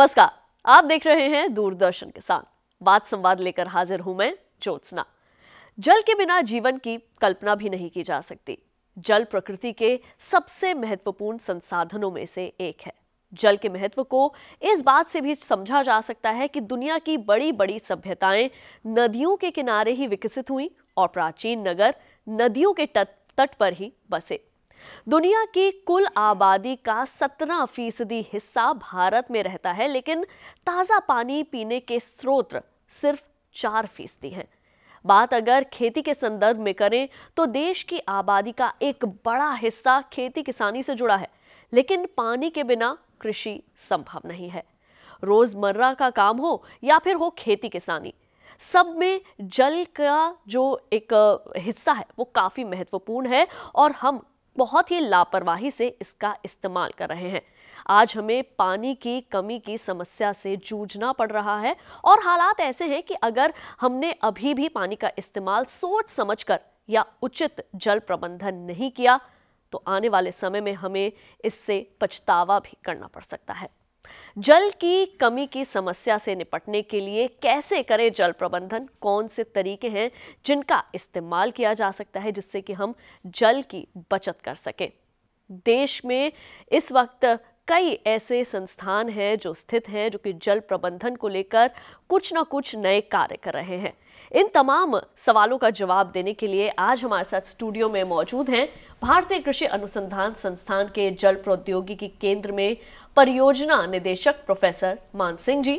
नमस्कार आप देख रहे हैं दूरदर्शन किसान बात संवाद लेकर हाजिर हूं मैं ज्योत्सना जल के बिना जीवन की कल्पना भी नहीं की जा सकती जल प्रकृति के सबसे महत्वपूर्ण संसाधनों में से एक है जल के महत्व को इस बात से भी समझा जा सकता है कि दुनिया की बड़ी बड़ी सभ्यताएं नदियों के किनारे ही विकसित हुई और प्राचीन नगर नदियों के तट तट पर ही बसे दुनिया की कुल आबादी का सत्रह फीसदी हिस्सा भारत में रहता है लेकिन ताज़ा पानी पीने के स्रोत सिर्फ चार फीसदी है बात अगर खेती के संदर्भ में करें तो देश की आबादी का एक बड़ा हिस्सा खेती किसानी से जुड़ा है लेकिन पानी के बिना कृषि संभव नहीं है रोजमर्रा का काम हो या फिर हो खेती किसानी सब में जल का जो एक हिस्सा है वो काफ़ी महत्वपूर्ण है और हम बहुत ही लापरवाही से इसका इस्तेमाल कर रहे हैं आज हमें पानी की कमी की समस्या से जूझना पड़ रहा है और हालात ऐसे हैं कि अगर हमने अभी भी पानी का इस्तेमाल सोच समझकर या उचित जल प्रबंधन नहीं किया तो आने वाले समय में हमें इससे पछतावा भी करना पड़ सकता है जल की कमी की समस्या से निपटने के लिए कैसे करें जल प्रबंधन कौन से तरीके हैं जिनका इस्तेमाल किया जा सकता है जिससे कि हम जल की बचत कर सकें देश में इस वक्त कई ऐसे संस्थान हैं जो स्थित हैं जो कि जल प्रबंधन को लेकर कुछ ना कुछ नए कार्य कर रहे हैं इन तमाम सवालों का जवाब देने के लिए आज हमारे साथ स्टूडियो में मौजूद हैं भारतीय कृषि अनुसंधान संस्थान के जल प्रौद्योगिकी केंद्र में परियोजना निदेशक professor Maan Singh ji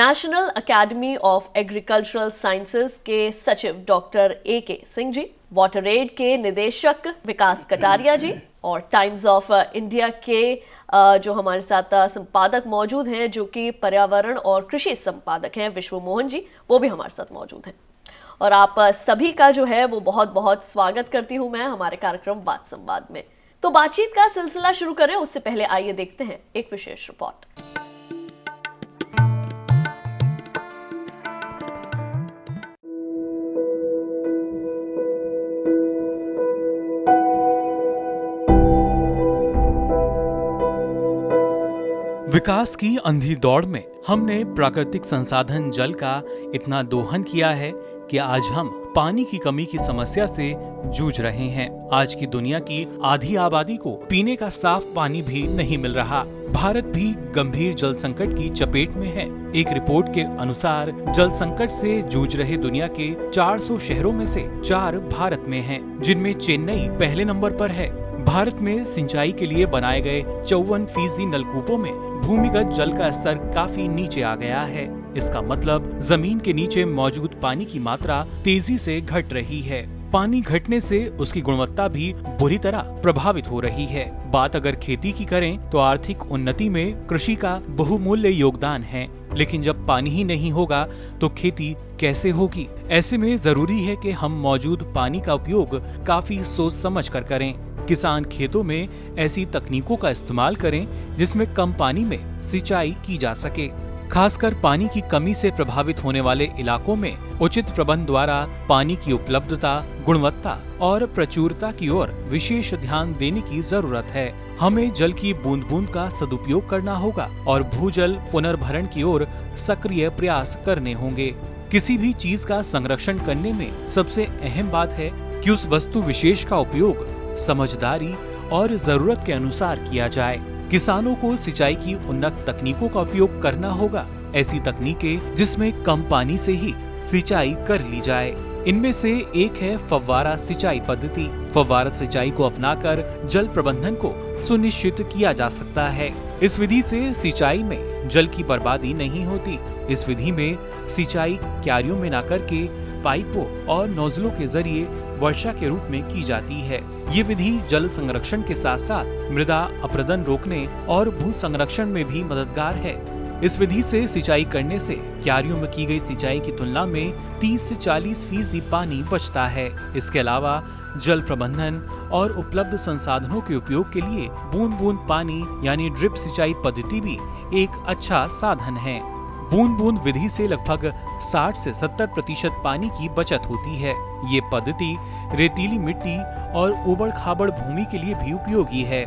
National Academy of Agricultural Sciences के सचिव डॉक्टर ए के सिंह जी वाटर एड के निदेशक विकास कटारिया जी और टाइम्स ऑफ इंडिया के uh, जो हमारे साथ uh, संपादक मौजूद हैं जो कि पर्यावरण और कृषि संपादक हैं विश्व मोहन जी वो भी हमारे साथ मौजूद हैं और आप सभी का जो है वो बहुत बहुत स्वागत करती हूं मैं हमारे कार्यक्रम बात संवाद में तो बातचीत का सिलसिला शुरू करें उससे पहले आइए देखते हैं एक विशेष रिपोर्ट विकास की अंधी दौड़ में हमने प्राकृतिक संसाधन जल का इतना दोहन किया है कि आज हम पानी की कमी की समस्या से जूझ रहे हैं आज की दुनिया की आधी आबादी को पीने का साफ पानी भी नहीं मिल रहा भारत भी गंभीर जल संकट की चपेट में है एक रिपोर्ट के अनुसार जल संकट से जूझ रहे दुनिया के 400 शहरों में से चार भारत में हैं, जिनमें चेन्नई पहले नंबर पर है भारत में सिंचाई के लिए बनाए गए चौवन फीसदी नलकूपों में भूमिगत जल का स्तर काफी नीचे आ गया है इसका मतलब जमीन के नीचे मौजूद पानी की मात्रा तेजी से घट रही है पानी घटने से उसकी गुणवत्ता भी बुरी तरह प्रभावित हो रही है बात अगर खेती की करें तो आर्थिक उन्नति में कृषि का बहुमूल्य योगदान है लेकिन जब पानी ही नहीं होगा तो खेती कैसे होगी ऐसे में जरूरी है कि हम मौजूद पानी का उपयोग काफी सोच समझ कर करें किसान खेतों में ऐसी तकनीकों का इस्तेमाल करें जिसमें कम पानी में सिंचाई की जा सके खासकर पानी की कमी से प्रभावित होने वाले इलाकों में उचित प्रबंध द्वारा पानी की उपलब्धता गुणवत्ता और प्रचुरता की ओर विशेष ध्यान देने की जरूरत है हमें जल की बूंद बूंद का सदुपयोग करना होगा और भूजल पुनर्भरण की ओर सक्रिय प्रयास करने होंगे किसी भी चीज का संरक्षण करने में सबसे अहम बात है कि उस वस्तु विशेष का उपयोग समझदारी और जरूरत के अनुसार किया जाए किसानों को सिंचाई की उन्नत तकनीकों का उपयोग करना होगा ऐसी तकनीकें जिसमें कम पानी से ही सिंचाई कर ली जाए इनमें से एक है फव्वारा सिंचाई पद्धति फव्वारा सिंचाई को अपनाकर जल प्रबंधन को सुनिश्चित किया जा सकता है इस विधि से सिंचाई में जल की बर्बादी नहीं होती इस विधि में सिंचाई क्यारियों में न करके पाइपों और नोजलों के जरिए वर्षा के रूप में की जाती है ये विधि जल संरक्षण के साथ साथ मृदा अपरदन रोकने और भू संरक्षण में भी मददगार है इस विधि से सिंचाई करने से क्यारियों में की गई सिंचाई की तुलना में 30 से 40 फीसदी पानी बचता है इसके अलावा जल प्रबंधन और उपलब्ध संसाधनों के उपयोग के लिए बूंद बूंद पानी यानी ड्रिप सिंचाई पद्धति भी एक अच्छा साधन है बूंद बूंद विधि से लगभग 60 से 70 प्रतिशत पानी की बचत होती है ये पद्धति रेतीली मिट्टी और उबड़ खाबड़ भूमि के लिए भी उपयोगी है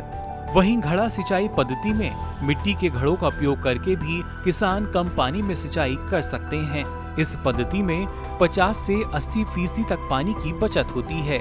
वहीं घड़ा सिंचाई पद्धति में मिट्टी के घड़ों का उपयोग करके भी किसान कम पानी में सिंचाई कर सकते हैं इस पद्धति में 50 से 80 फीसदी तक पानी की बचत होती है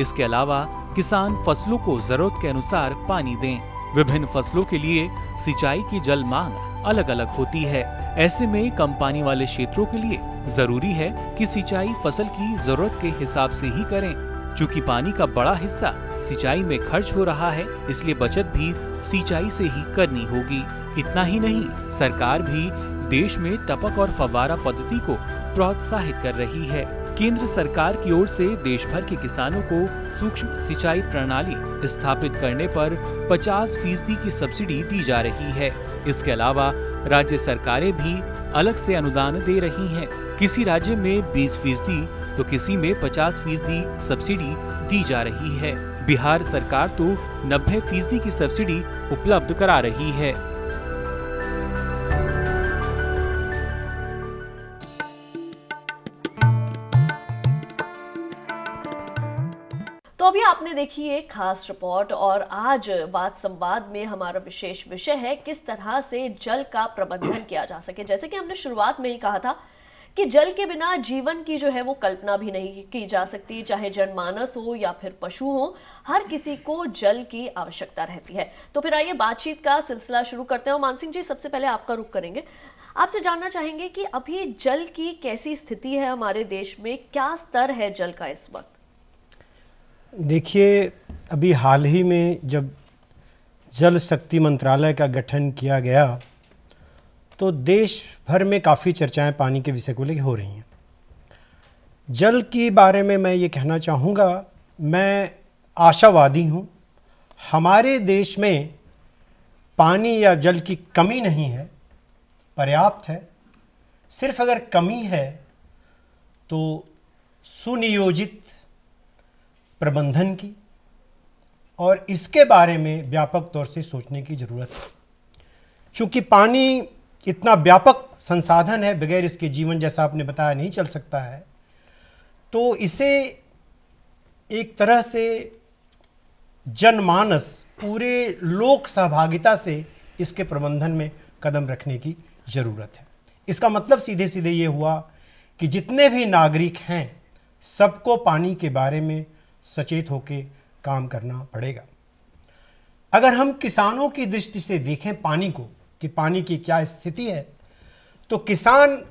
इसके अलावा किसान फसलों को जरूरत के अनुसार पानी दें विभिन्न फसलों के लिए सिंचाई की जल मांग अलग अलग होती है ऐसे में कम पानी वाले क्षेत्रों के लिए जरूरी है कि सिंचाई फसल की जरूरत के हिसाब से ही करें क्योंकि पानी का बड़ा हिस्सा सिंचाई में खर्च हो रहा है इसलिए बचत भी सिंचाई से ही करनी होगी इतना ही नहीं सरकार भी देश में टपक और फवारा पद्धति को प्रोत्साहित कर रही है केंद्र सरकार की ओर से देश भर के किसानों को सूक्ष्म सिंचाई प्रणाली स्थापित करने पर 50 फीसदी की सब्सिडी दी जा रही है इसके अलावा राज्य सरकारें भी अलग से अनुदान दे रही हैं। किसी राज्य में 20 फीसदी तो किसी में 50 फीसदी सब्सिडी दी जा रही है बिहार सरकार तो 90 फीसदी की सब्सिडी उपलब्ध करा रही है सामने देखी एक खास रिपोर्ट और आज बात संवाद में हमारा विशेष विषय है किस तरह से जल का प्रबंधन किया जा सके जैसे कि हमने शुरुआत में ही कहा था कि जल के बिना जीवन की जो है वो कल्पना भी नहीं की जा सकती चाहे जनमानस हो या फिर पशु हो हर किसी को जल की आवश्यकता रहती है तो फिर आइए बातचीत का सिलसिला शुरू करते हैं मानसिंह जी सबसे पहले आपका रुख करेंगे आपसे जानना चाहेंगे कि अभी जल की कैसी स्थिति है हमारे देश में क्या स्तर है जल का इस वक्त देखिए अभी हाल ही में जब जल शक्ति मंत्रालय का गठन किया गया तो देश भर में काफ़ी चर्चाएं पानी के विषय को लेकर हो रही हैं जल के बारे में मैं ये कहना चाहूँगा मैं आशावादी हूँ हमारे देश में पानी या जल की कमी नहीं है पर्याप्त है सिर्फ अगर कमी है तो सुनियोजित प्रबंधन की और इसके बारे में व्यापक तौर से सोचने की ज़रूरत है चूँकि पानी इतना व्यापक संसाधन है बगैर इसके जीवन जैसा आपने बताया नहीं चल सकता है तो इसे एक तरह से जनमानस पूरे लोक सहभागिता से इसके प्रबंधन में कदम रखने की ज़रूरत है इसका मतलब सीधे सीधे ये हुआ कि जितने भी नागरिक हैं सबको पानी के बारे में सचेत होकर काम करना पड़ेगा अगर हम किसानों की दृष्टि से देखें पानी को कि पानी की क्या स्थिति है तो किसान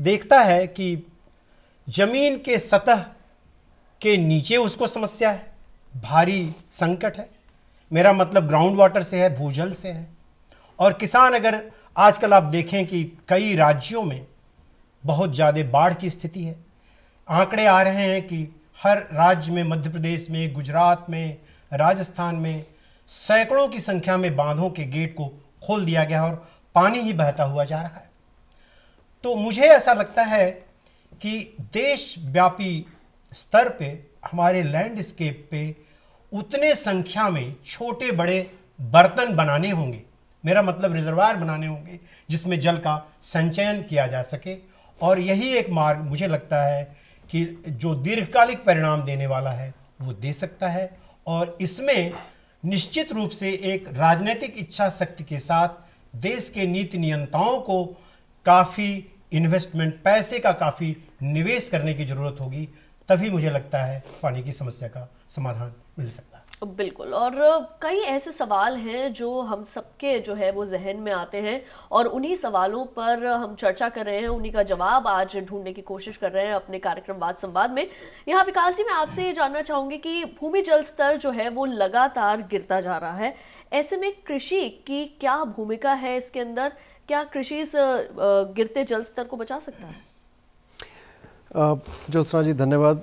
देखता है कि जमीन के सतह के नीचे उसको समस्या है भारी संकट है मेरा मतलब ग्राउंड वाटर से है भूजल से है और किसान अगर आजकल आप देखें कि कई राज्यों में बहुत ज़्यादा बाढ़ की स्थिति है आंकड़े आ रहे हैं कि हर राज्य में मध्य प्रदेश में गुजरात में राजस्थान में सैकड़ों की संख्या में बांधों के गेट को खोल दिया गया और पानी ही बहता हुआ जा रहा है तो मुझे ऐसा लगता है कि देशव्यापी स्तर पे हमारे लैंडस्केप पे उतने संख्या में छोटे बड़े बर्तन बनाने होंगे मेरा मतलब रिजर्वायर बनाने होंगे जिसमें जल का संचयन किया जा सके और यही एक मार्ग मुझे लगता है कि जो दीर्घकालिक परिणाम देने वाला है वो दे सकता है और इसमें निश्चित रूप से एक राजनीतिक इच्छा शक्ति के साथ देश के नीति नियंताओं को काफ़ी इन्वेस्टमेंट पैसे का काफ़ी निवेश करने की ज़रूरत होगी तभी मुझे लगता है पानी की समस्या का समाधान मिल सकता है बिल्कुल और कई ऐसे सवाल हैं जो हम सबके जो है वो जहन में आते हैं और उन्हीं सवालों पर हम चर्चा कर रहे हैं उन्हीं का जवाब आज ढूंढने की कोशिश कर रहे हैं अपने कार्यक्रम वाद संवाद में यहाँ विकास जी मैं आपसे ये जानना चाहूँगी कि भूमि जल स्तर जो है वो लगातार गिरता जा रहा है ऐसे में कृषि की क्या भूमिका है इसके अंदर क्या कृषि इस गिरते जल स्तर को बचा सकता है ज्योत्सना जी धन्यवाद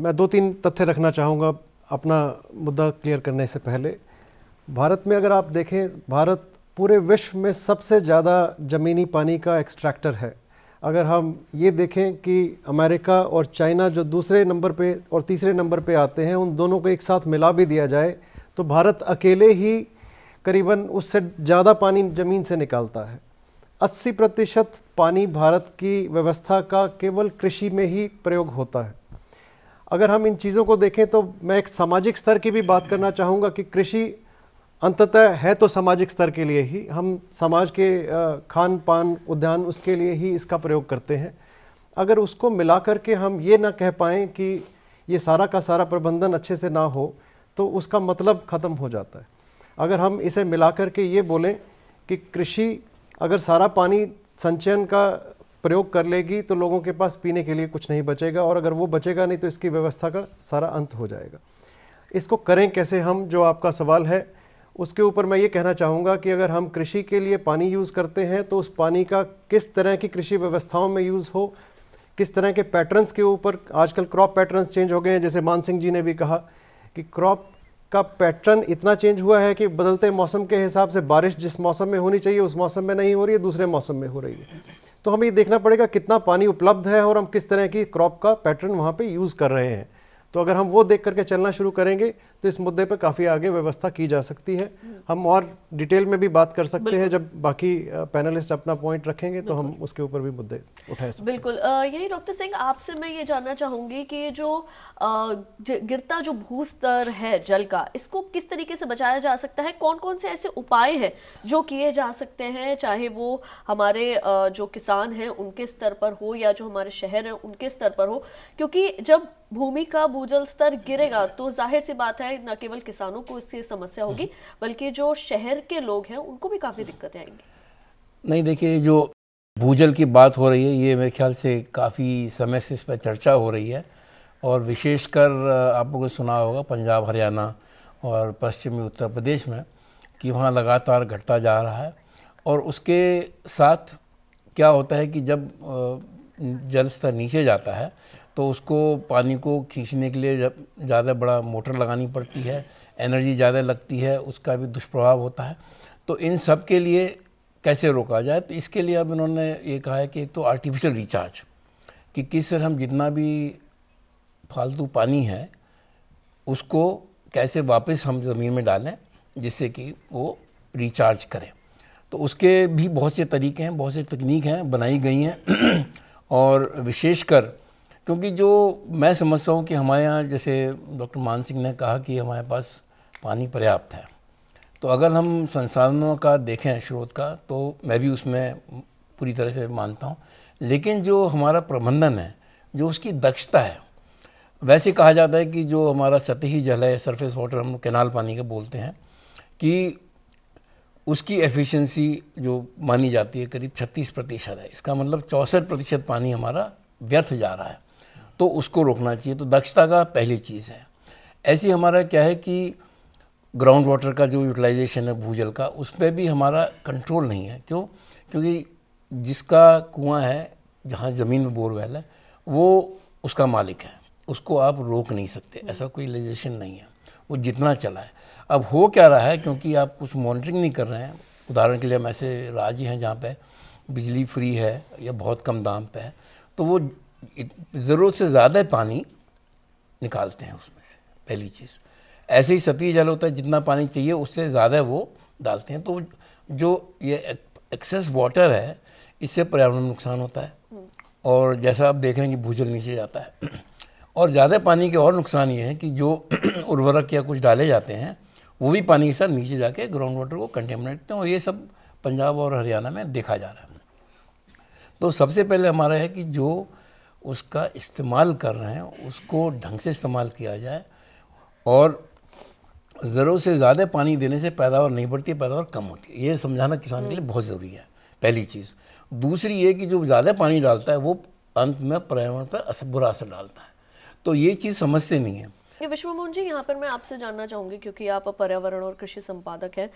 मैं दो तीन तथ्य रखना चाहूँगा अपना मुद्दा क्लियर करने से पहले भारत में अगर आप देखें भारत पूरे विश्व में सबसे ज़्यादा ज़मीनी पानी का एक्सट्रैक्टर है अगर हम ये देखें कि अमेरिका और चाइना जो दूसरे नंबर पे और तीसरे नंबर पे आते हैं उन दोनों को एक साथ मिला भी दिया जाए तो भारत अकेले ही करीबन उससे ज़्यादा पानी ज़मीन से निकालता है 80 प्रतिशत पानी भारत की व्यवस्था का केवल कृषि में ही प्रयोग होता है अगर हम इन चीज़ों को देखें तो मैं एक सामाजिक स्तर की भी बात करना चाहूँगा कि कृषि अंततः है तो सामाजिक स्तर के लिए ही हम समाज के खान पान उद्यान उसके लिए ही इसका प्रयोग करते हैं अगर उसको मिला करके हम ये ना कह पाएँ कि ये सारा का सारा प्रबंधन अच्छे से ना हो तो उसका मतलब ख़त्म हो जाता है अगर हम इसे मिला करके ये बोलें कि कृषि अगर सारा पानी संचयन का प्रयोग कर लेगी तो लोगों के पास पीने के लिए कुछ नहीं बचेगा और अगर वो बचेगा नहीं तो इसकी व्यवस्था का सारा अंत हो जाएगा इसको करें कैसे हम जो आपका सवाल है उसके ऊपर मैं ये कहना चाहूँगा कि अगर हम कृषि के लिए पानी यूज़ करते हैं तो उस पानी का किस तरह की कृषि व्यवस्थाओं में यूज़ हो किस तरह के पैटर्न्स के ऊपर आजकल क्रॉप पैटर्न्स चेंज हो गए हैं जैसे मान सिंह जी ने भी कहा कि क्रॉप का पैटर्न इतना चेंज हुआ है कि बदलते मौसम के हिसाब से बारिश जिस मौसम में होनी चाहिए उस मौसम में नहीं हो रही है दूसरे मौसम में हो रही है तो हमें ये देखना पड़ेगा कितना पानी उपलब्ध है और हम किस तरह की क्रॉप का पैटर्न वहाँ पे यूज़ कर रहे हैं तो अगर हम वो देख करके चलना शुरू करेंगे तो इस मुद्दे पर काफ़ी आगे व्यवस्था की जा सकती है हम्म। हम और डिटेल में भी बात कर सकते हैं जब बाकी पैनलिस्ट अपना पॉइंट रखेंगे तो हम उसके ऊपर भी मुद्दे उठाए सकते बिल्कुल यही डॉक्टर सिंह आपसे मैं ये जानना चाहूँगी कि जो गिरता जो भूस्तर है जल का इसको किस तरीके से बचाया जा सकता है कौन कौन से ऐसे उपाय हैं जो किए जा सकते हैं चाहे वो हमारे जो किसान हैं उनके स्तर पर हो या जो हमारे शहर हैं उनके स्तर पर हो क्योंकि जब भूमि का भूजल स्तर गिरेगा तो जाहिर सी बात है है न केवल किसानों को इससे समस्या हम्म। होगी बल्कि जो शहर के लोग हैं उनको भी काफ़ी दिक्कतें आएंगी नहीं देखिए जो भूजल की बात हो रही है ये मेरे ख्याल से काफ़ी समय से इस पर चर्चा हो रही है और विशेषकर आप लोगों ने सुना होगा पंजाब हरियाणा और पश्चिमी उत्तर प्रदेश में कि वहाँ लगातार घटता जा रहा है और उसके साथ क्या होता है कि जब जल स्तर नीचे जाता है तो उसको पानी को खींचने के लिए ज़्यादा बड़ा मोटर लगानी पड़ती है एनर्जी ज़्यादा लगती है उसका भी दुष्प्रभाव होता है तो इन सब के लिए कैसे रोका जाए तो इसके लिए अब इन्होंने ये कहा है कि एक तो आर्टिफिशियल रिचार्ज कि किस तरह हम जितना भी फालतू पानी है उसको कैसे वापस हम ज़मीन में डालें जिससे कि वो रिचार्ज करें तो उसके भी बहुत से तरीके हैं बहुत से तकनीक हैं बनाई गई हैं और विशेषकर क्योंकि जो मैं समझता हूँ कि हमारे यहाँ जैसे डॉक्टर मान सिंह ने कहा कि हमारे पास पानी पर्याप्त है तो अगर हम संसाधनों का देखें स्रोत का तो मैं भी उसमें पूरी तरह से मानता हूँ लेकिन जो हमारा प्रबंधन है जो उसकी दक्षता है वैसे कहा जाता है कि जो हमारा सतही जल है सरफेस वाटर हम कैनाल पानी का बोलते हैं कि उसकी एफिशिएंसी जो मानी जाती है करीब 36 प्रतिशत है इसका मतलब चौंसठ प्रतिशत पानी हमारा व्यर्थ जा रहा है तो उसको रोकना चाहिए तो दक्षता का पहली चीज़ है ऐसी हमारा क्या है कि ग्राउंड वाटर का जो यूटिलाइजेशन है भूजल का उस पर भी हमारा कंट्रोल नहीं है क्यों क्योंकि जिसका कुआं है जहाँ ज़मीन में बोरवेल है वो उसका मालिक है उसको आप रोक नहीं सकते ऐसा कोई लेजेशन नहीं है वो जितना चला है अब हो क्या रहा है क्योंकि आप कुछ मॉनिटरिंग नहीं कर रहे हैं उदाहरण के लिए हम ऐसे राज्य हैं जहाँ पे बिजली फ्री है या बहुत कम दाम पे है तो वो ज़रूरत से ज़्यादा पानी निकालते हैं उसमें से पहली चीज़ ऐसे ही सतीह जल होता है जितना पानी चाहिए उससे ज़्यादा वो डालते हैं तो जो ये एक्सेस वाटर है इससे पर्यावरण में नुकसान होता है और जैसा आप देख रहे हैं कि भूजल नीचे जाता है और ज़्यादा पानी के और नुकसान ये हैं कि जो उर्वरक या कुछ डाले जाते हैं वो भी पानी के साथ नीचे जाके ग्राउंड वाटर को कंटेमिनेट करते हैं और ये सब पंजाब और हरियाणा में देखा जा रहा है तो सबसे पहले हमारा है कि जो उसका इस्तेमाल कर रहे हैं उसको ढंग से इस्तेमाल किया जाए और ज़रूरत से ज़्यादा पानी देने से पैदावार नहीं बढ़ती पैदावार कम होती है ये समझाना किसान के लिए बहुत ज़रूरी है पहली चीज़ दूसरी ये कि जो ज़्यादा पानी डालता है वो अंत में पर्यावरण पर असर बुरा असर डालता है तो ये चीज़ समझते नहीं है ये विश्व मोहन जी यहाँ पर मैं आपसे जानना चाहूँगी क्योंकि आप पर्यावरण और कृषि संपादक हैं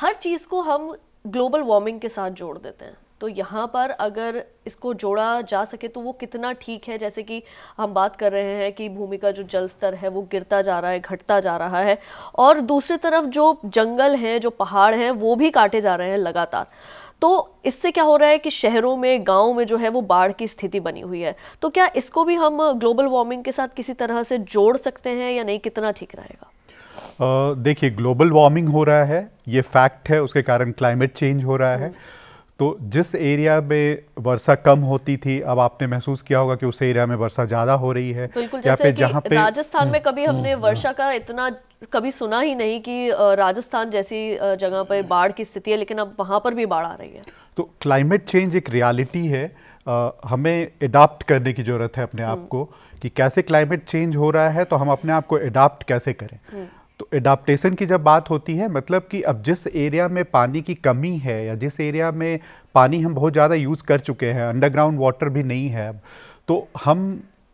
हर चीज़ को हम ग्लोबल वार्मिंग के साथ जोड़ देते हैं तो यहाँ पर अगर इसको जोड़ा जा सके तो वो कितना ठीक है जैसे कि हम बात कर रहे हैं कि भूमि का जो जल स्तर है वो गिरता जा रहा है घटता जा रहा है और दूसरी तरफ जो जंगल हैं जो पहाड़ हैं वो भी काटे जा रहे हैं लगातार तो इससे क्या हो रहा है कि शहरों में गाँव में जो है वो बाढ़ की स्थिति बनी हुई है तो क्या इसको भी हम ग्लोबल वार्मिंग के साथ किसी तरह से जोड़ सकते हैं या नहीं कितना ठीक रहेगा देखिए ग्लोबल वार्मिंग हो रहा है ये फैक्ट है उसके कारण क्लाइमेट चेंज हो रहा है तो जिस एरिया में वर्षा कम होती थी अब आपने महसूस किया होगा कि उस एरिया में वर्षा ज्यादा हो रही है या पे जहाँ पे राजस्थान में कभी हमने हम्म, वर्षा का इतना कभी सुना ही नहीं कि राजस्थान जैसी जगह पर बाढ़ की स्थिति है लेकिन अब वहाँ पर भी बाढ़ आ रही है तो क्लाइमेट चेंज एक रियालिटी है आ, हमें अडाप्ट करने की ज़रूरत है अपने आप हम्म। को कि कैसे क्लाइमेट चेंज हो रहा है तो हम अपने आप को अडाप्ट कैसे करें हम्म। तो एडाप्टेशन की जब बात होती है मतलब कि अब जिस एरिया में पानी की कमी है या जिस एरिया में पानी हम बहुत ज़्यादा यूज़ कर चुके हैं अंडरग्राउंड वाटर भी नहीं है अब तो हम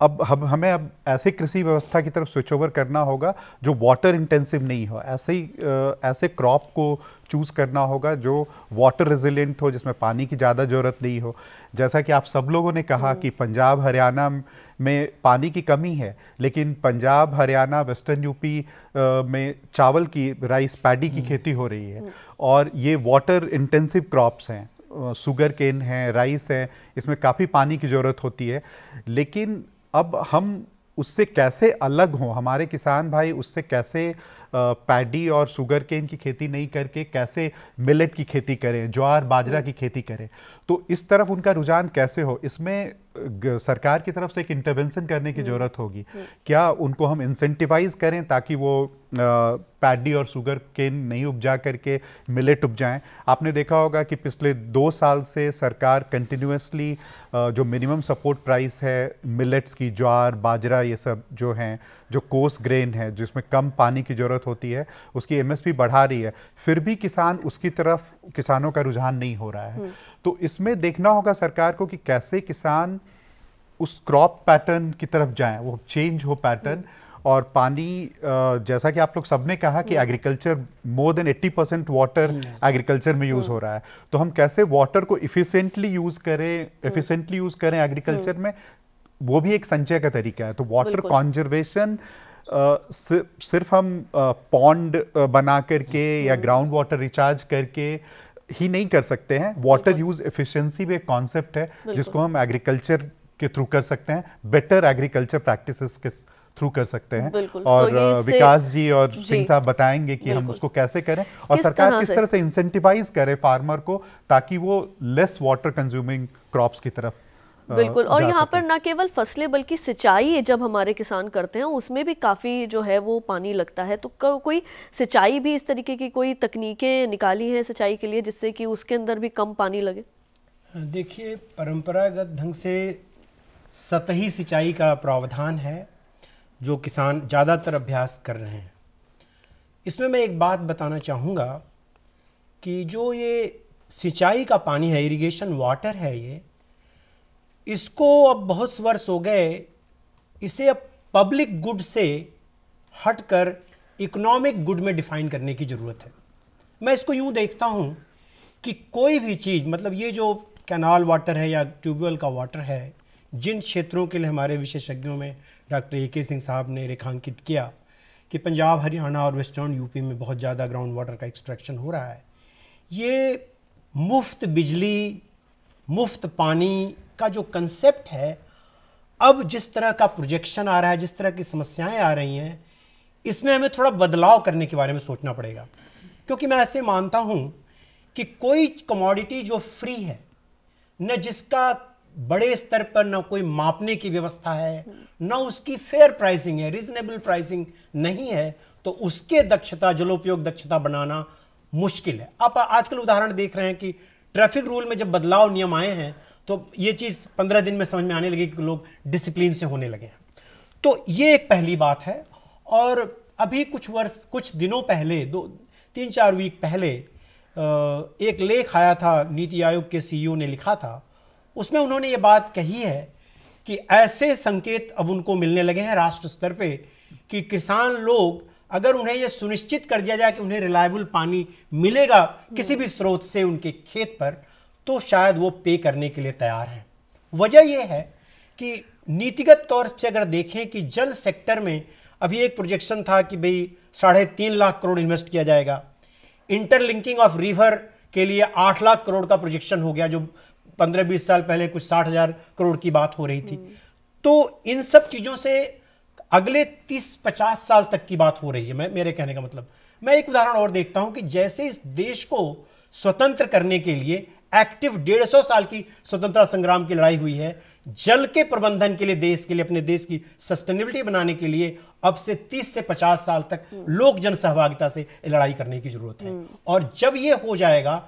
अब हम हमें अब ऐसे कृषि व्यवस्था की तरफ स्विच ओवर करना होगा जो वाटर इंटेंसिव नहीं हो ऐसे ही ऐसे क्रॉप को चूज़ करना होगा जो वाटर रेजिलेंट हो जिसमें पानी की ज़्यादा ज़रूरत नहीं हो जैसा कि आप सब लोगों ने कहा हम्म। कि पंजाब हरियाणा में पानी की कमी है लेकिन पंजाब हरियाणा वेस्टर्न यूपी में चावल की राइस पैडी की हम्म। खेती हो रही है हम्म। और ये वाटर इंटेंसिव क्रॉप्स हैं शुगर केन है राइस है इसमें काफ़ी पानी की ज़रूरत होती है लेकिन अब हम उससे कैसे अलग हों हमारे किसान भाई उससे कैसे पैडी और शुगर केन की खेती नहीं करके कैसे मिलेट की खेती करें ज्वार बाजरा की खेती करें तो इस तरफ उनका रुझान कैसे हो इसमें सरकार की तरफ से एक इंटरवेंशन करने की हम्म। ज़रूरत होगी हम्म। क्या उनको हम इंसेंटिवाइज करें ताकि वो पैडी और शुगर केन नहीं उपजा करके मिलेट उपजाएं आपने देखा होगा कि पिछले दो साल से सरकार कंटिन्यूसली जो मिनिमम सपोर्ट प्राइस है मिलेट्स की ज्वार बाजरा ये सब जो हैं जो कोस ग्रेन है जिसमें कम पानी की ज़रूरत होती है उसकी एमएसपी बढ़ा रही है फिर भी किसान उसकी तरफ किसानों का रुझान नहीं हो रहा है हम्म। तो इसमें देखना होगा सरकार को कि कैसे किसान उस क्रॉप पैटर्न की तरफ जाएं वो चेंज हो पैटर्न हम्म। और पानी जैसा कि आप लोग सबने कहा कि hmm. Agriculture more than 80 percent water agriculture में यूज़ हो रहा है तो हम कैसे वाटर को इफिशेंटली यूज़ करें इफिशेंटली यूज़ करें एग्रीकल्चर में वो भी एक संचय का तरीका है तो वाटर कॉन्जर्वेशन सिर्फ, सिर्फ हम पॉन्ड बना करके हम्म। या ग्राउंड वाटर रिचार्ज करके ही नहीं कर सकते हैं वाटर यूज एफिशिएंसी भी एक कॉन्सेप्ट है जिसको हम एग्रीकल्चर के थ्रू कर सकते हैं बेटर एग्रीकल्चर प्रैक्टिसेस के थ्रू कर सकते हैं और तो विकास जी और सिंह साहब बताएंगे कि हम उसको कैसे करें और किस सरकार किस तरह से इंसेंटिवाइज करे फार्मर को ताकि वो लेस वाटर कंज्यूमिंग क्रॉप्स की तरफ बिल्कुल और यहाँ पर ना केवल फसलें बल्कि सिंचाई जब हमारे किसान करते हैं उसमें भी काफ़ी जो है वो पानी लगता है तो कोई सिंचाई भी इस तरीके की कोई तकनीकें निकाली हैं सिंचाई के लिए जिससे कि उसके अंदर भी कम पानी लगे देखिए परंपरागत ढंग से सतही सिंचाई का प्रावधान है जो किसान ज़्यादातर अभ्यास कर रहे हैं इसमें मैं एक बात बताना चाहूँगा कि जो ये सिंचाई का पानी है इरीगेशन वाटर है ये इसको अब बहुत वर्ष हो गए इसे अब पब्लिक गुड से हटकर इकोनॉमिक गुड में डिफाइन करने की ज़रूरत है मैं इसको यूँ देखता हूँ कि कोई भी चीज़ मतलब ये जो कैनाल वाटर है या ट्यूबवेल का वाटर है जिन क्षेत्रों के लिए हमारे विशेषज्ञों में डॉक्टर ए के सिंह साहब ने रेखांकित किया कि पंजाब हरियाणा और वेस्टर्न यूपी में बहुत ज़्यादा ग्राउंड वाटर का एक्सट्रैक्शन हो रहा है ये मुफ्त बिजली मुफ्त पानी का जो कंसेप्ट है अब जिस तरह का प्रोजेक्शन आ रहा है जिस तरह की समस्याएं आ रही हैं इसमें हमें थोड़ा बदलाव करने के बारे में सोचना पड़ेगा क्योंकि मैं ऐसे मानता हूं कि कोई कमोडिटी जो फ्री है न जिसका बड़े स्तर पर ना कोई मापने की व्यवस्था है ना उसकी फेयर प्राइसिंग है रीजनेबल प्राइसिंग नहीं है तो उसके दक्षता जलोपयोग दक्षता बनाना मुश्किल है आप आजकल उदाहरण देख रहे हैं कि ट्रैफिक रूल में जब बदलाव नियम आए हैं तो ये चीज़ पंद्रह दिन में समझ में आने लगी कि लोग डिसिप्लिन से होने लगे हैं तो ये एक पहली बात है और अभी कुछ वर्ष कुछ दिनों पहले दो तीन चार वीक पहले एक लेख आया था नीति आयोग के सीईओ e ने लिखा था उसमें उन्होंने ये बात कही है कि ऐसे संकेत अब उनको मिलने लगे हैं राष्ट्र स्तर पे कि किसान लोग अगर उन्हें यह सुनिश्चित कर दिया जाए कि उन्हें रिलायबल पानी मिलेगा किसी भी स्रोत से उनके खेत पर तो शायद वो पे करने के लिए तैयार हैं वजह यह है कि नीतिगत तौर से अगर देखें कि जल सेक्टर में अभी एक प्रोजेक्शन था कि भाई साढ़े तीन लाख करोड़ इन्वेस्ट किया जाएगा इंटरलिंकिंग ऑफ रिवर के लिए आठ लाख करोड़ का प्रोजेक्शन हो गया जो पंद्रह बीस साल पहले कुछ साठ हजार करोड़ की बात हो रही थी हम्म। तो इन सब चीज़ों से अगले तीस पचास साल तक की बात हो रही है मैं मेरे कहने का मतलब मैं एक उदाहरण और देखता हूं कि जैसे इस देश को स्वतंत्र करने के लिए एक्टिव डेढ़ सौ साल की स्वतंत्रता संग्राम की लड़ाई हुई है जल के प्रबंधन के लिए देश के लिए अपने देश की सस्टेनेबिलिटी बनाने के लिए अब से 30 से 50 साल तक लोक जन सहभागिता से लड़ाई करने की जरूरत है और जब यह हो जाएगा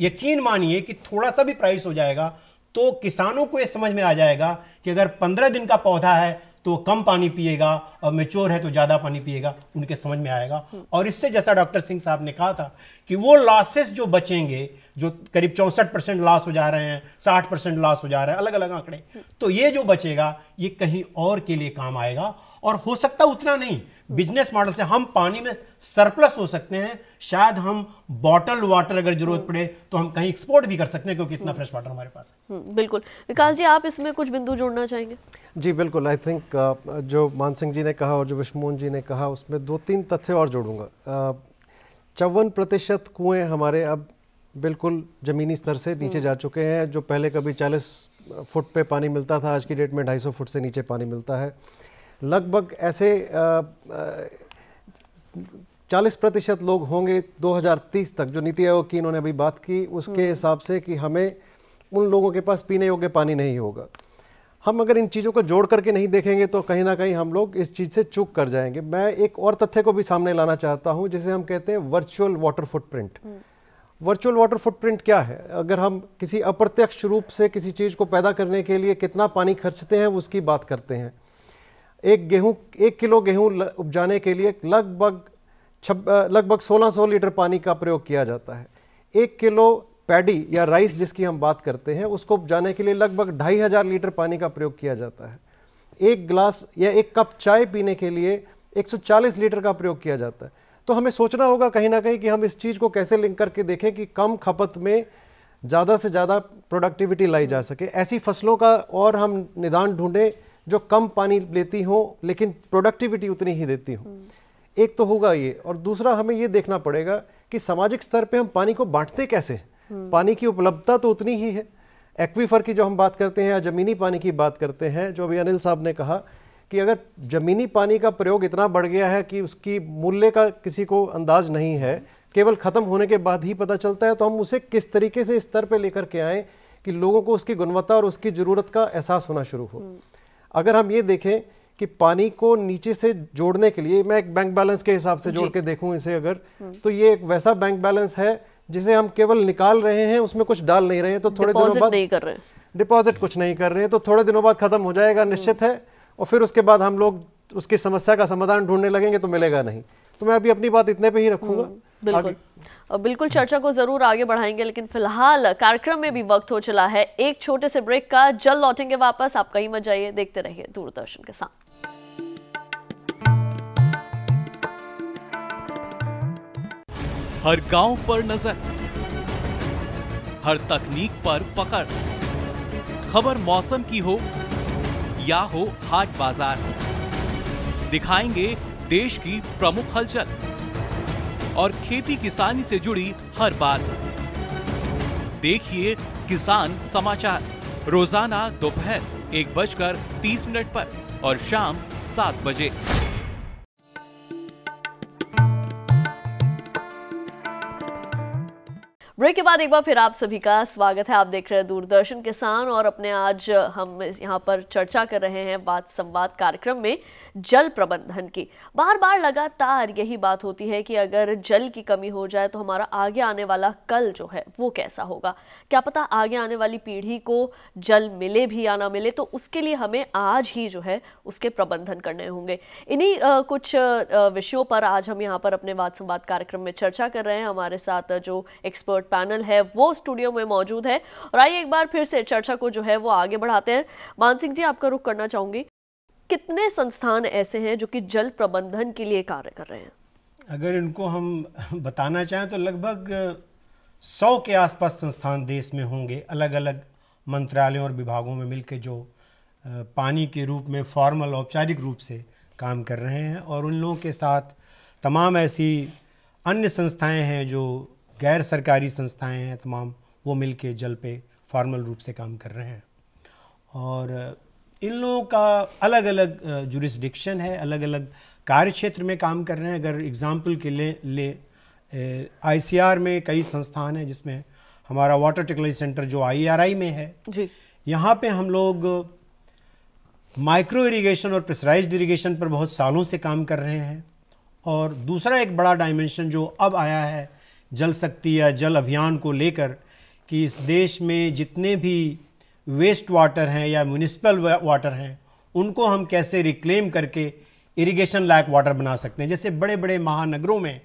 यकीन मानिए कि थोड़ा सा भी प्राइस हो जाएगा तो किसानों को यह समझ में आ जाएगा कि अगर पंद्रह दिन का पौधा है तो वो कम पानी पिएगा और मेच्योर है तो ज़्यादा पानी पिएगा उनके समझ में आएगा और इससे जैसा डॉक्टर सिंह साहब ने कहा था कि वो लॉसेस जो बचेंगे जो करीब चौंसठ परसेंट लॉस हो जा रहे हैं साठ परसेंट लॉस हो जा रहे हैं अलग अलग आंकड़े तो ये जो बचेगा ये कहीं और के लिए काम आएगा और हो सकता उतना नहीं बिजनेस मॉडल से हम पानी में सरप्लस हो सकते हैं शायद हम बॉटल वाटर अगर जरूरत पड़े तो हम कहीं एक्सपोर्ट भी कर सकते हैं क्योंकि इतना फ्रेश वाटर हमारे पास है हम्म, बिल्कुल विकास जी आप इसमें कुछ बिंदु जोड़ना चाहेंगे जी बिल्कुल आई थिंक uh, जो मान सिंह जी ने कहा और जो विश्वमोहन जी ने कहा उसमें दो तीन तथ्य और जोड़ूंगा uh, चौवन प्रतिशत कुएँ हमारे अब बिल्कुल ज़मीनी स्तर से नीचे हम्म। जा चुके हैं जो पहले कभी 40 फुट पे पानी मिलता था आज की डेट में 250 फुट से नीचे पानी मिलता है लगभग ऐसे uh, 40 प्रतिशत लोग होंगे 2030 तक जो नीति आयोग की इन्होंने अभी बात की उसके हम्म। हिसाब से कि हमें उन लोगों के पास पीने योग्य पानी नहीं होगा हम अगर इन चीज़ों को जोड़ करके नहीं देखेंगे तो कहीं ना कहीं हम लोग इस चीज़ से चूक कर जाएंगे मैं एक और तथ्य को भी सामने लाना चाहता हूँ जिसे हम कहते हैं virtual water footprint virtual water footprint क्या है अगर हम किसी अप्रत्यक्ष रूप से किसी चीज़ को पैदा करने के लिए कितना पानी खर्चते हैं उसकी बात करते हैं एक गेहूँ एक किलो गेहूँ उपजाने के लिए लगभग लगभग लगभग सौ लीटर पानी का प्रयोग किया जाता है एक किलो पैडी या राइस जिसकी हम बात करते हैं उसको जाने के लिए लगभग ढाई हज़ार लीटर पानी का प्रयोग किया जाता है एक गिलास या एक कप चाय पीने के लिए 140 लीटर का प्रयोग किया जाता है तो हमें सोचना होगा कहीं ना कहीं कि हम इस चीज़ को कैसे लिंक करके देखें कि कम खपत में ज़्यादा से ज़्यादा प्रोडक्टिविटी लाई जा सके ऐसी फसलों का और हम निदान ढूंढें जो कम पानी लेती हों लेकिन प्रोडक्टिविटी उतनी ही देती हूँ एक तो होगा ये और दूसरा हमें ये देखना पड़ेगा कि सामाजिक स्तर पे हम पानी को बांटते कैसे हम्म। पानी की उपलब्धता तो उतनी ही है एक्वीफर की जो हम बात करते हैं या ज़मीनी पानी की बात करते हैं जो अभी अनिल साहब ने कहा कि अगर ज़मीनी पानी का प्रयोग इतना बढ़ गया है कि उसकी मूल्य का किसी को अंदाज नहीं है केवल ख़त्म होने के बाद ही पता चलता है तो हम उसे किस तरीके से स्तर पर लेकर के आए कि लोगों को उसकी गुणवत्ता और उसकी ज़रूरत का एहसास होना शुरू हो हम्म। अगर हम ये देखें कि पानी को नीचे से जोड़ने के लिए मैं एक बैंक बैलेंस के हिसाब से जोड़ के देखूं इसे अगर हम्म। तो ये एक वैसा बैंक बैलेंस है जिसे हम केवल निकाल रहे हैं उसमें कुछ डाल नहीं रहे हैं तो थोड़े दिनों बाद नहीं कर रहे डिपॉजिट कुछ नहीं कर रहे हैं तो थोड़े दिनों बाद खत्म हो जाएगा हम्म। निश्चित है और फिर उसके बाद हम लोग उसकी समस्या का समाधान ढूंढने लगेंगे तो मिलेगा नहीं तो मैं अभी अपनी बात इतने पे ही रखूंगा हम्म, बिल्कुल बिल्कुल चर्चा को जरूर आगे बढ़ाएंगे लेकिन फिलहाल कार्यक्रम में भी वक्त हो चला है एक छोटे से ब्रेक का जल्द लौटेंगे वापस आप कहीं मत जाइए देखते रहिए दूरदर्शन के साथ हर गांव पर नजर हर तकनीक पर पकड़ खबर मौसम की हो या हो हाट बाजार दिखाएंगे देश की प्रमुख हलचल खेती किसानी से जुड़ी हर बात देखिए किसान समाचार रोजाना दोपहर एक बजकर तीस मिनट पर और शाम सात बजे ब्रेक के बाद एक बार फिर आप सभी का स्वागत है आप देख रहे हैं दूरदर्शन किसान और अपने आज हम यहाँ पर चर्चा कर रहे हैं बात संवाद कार्यक्रम में जल प्रबंधन की बार बार लगातार यही बात होती है कि अगर जल की कमी हो जाए तो हमारा आगे आने वाला कल जो है वो कैसा होगा क्या पता आगे आने वाली पीढ़ी को जल मिले भी या ना मिले तो उसके लिए हमें आज ही जो है उसके प्रबंधन करने होंगे इन्हीं कुछ विषयों पर आज हम यहाँ पर अपने वाद संवाद कार्यक्रम में चर्चा कर रहे हैं हमारे साथ जो एक्सपर्ट पैनल है वो स्टूडियो में मौजूद है और आइए एक बार फिर से चर्चा को जो है वो आगे बढ़ाते हैं मानसिंह जी आपका रुख करना चाहूंगी कितने संस्थान ऐसे हैं जो कि जल प्रबंधन के लिए कार्य कर रहे हैं अगर इनको हम बताना चाहें तो लगभग सौ के आसपास संस्थान देश में होंगे अलग अलग मंत्रालयों और विभागों में मिलकर जो पानी के रूप में फॉर्मल औपचारिक रूप से काम कर रहे हैं और उन लोगों के साथ तमाम ऐसी अन्य संस्थाएं हैं जो गैर सरकारी संस्थाएं हैं तमाम वो मिल के जल पे फॉर्मल रूप से काम कर रहे हैं और इन लोगों का अलग अलग जुरिस्डिक्शन है अलग अलग कार्य क्षेत्र में काम कर रहे हैं अगर एग्ज़ाम्पल के लिए ले आई में कई संस्थान हैं जिसमें हमारा वाटर टेक्नोलॉजी सेंटर जो आई e में है जी यहाँ पर हम लोग माइक्रो इरिगेशन और प्रेसराइज इरिगेशन पर बहुत सालों से काम कर रहे हैं और दूसरा एक बड़ा डायमेंशन जो अब आया है जल शक्ति या जल अभियान को लेकर कि इस देश में जितने भी वेस्ट वाटर हैं या म्यूनिसिपल वाटर हैं उनको हम कैसे रिक्लेम करके इरिगेशन लायक वाटर बना सकते हैं जैसे बड़े बड़े महानगरों में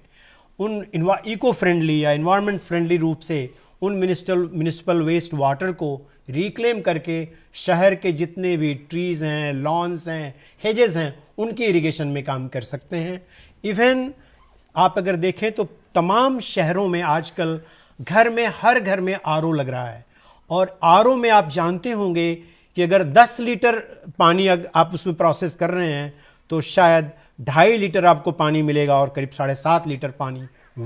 उन इको फ्रेंडली या इन्वायरमेंट फ्रेंडली रूप से उन म्यूनिस्टल म्यूनिसिपल वेस्ट वाटर को रिक्लेम करके शहर के जितने भी ट्रीज़ हैं लॉन्स हैं हेजेस हैं उनकी इरिगेशन में काम कर सकते हैं इवन आप अगर देखें तो तमाम शहरों में आजकल घर में हर घर में आर लग रहा है और आर में आप जानते होंगे कि अगर 10 लीटर पानी आप उसमें प्रोसेस कर रहे हैं तो शायद ढाई लीटर आपको पानी मिलेगा और करीब साढ़े सात लीटर पानी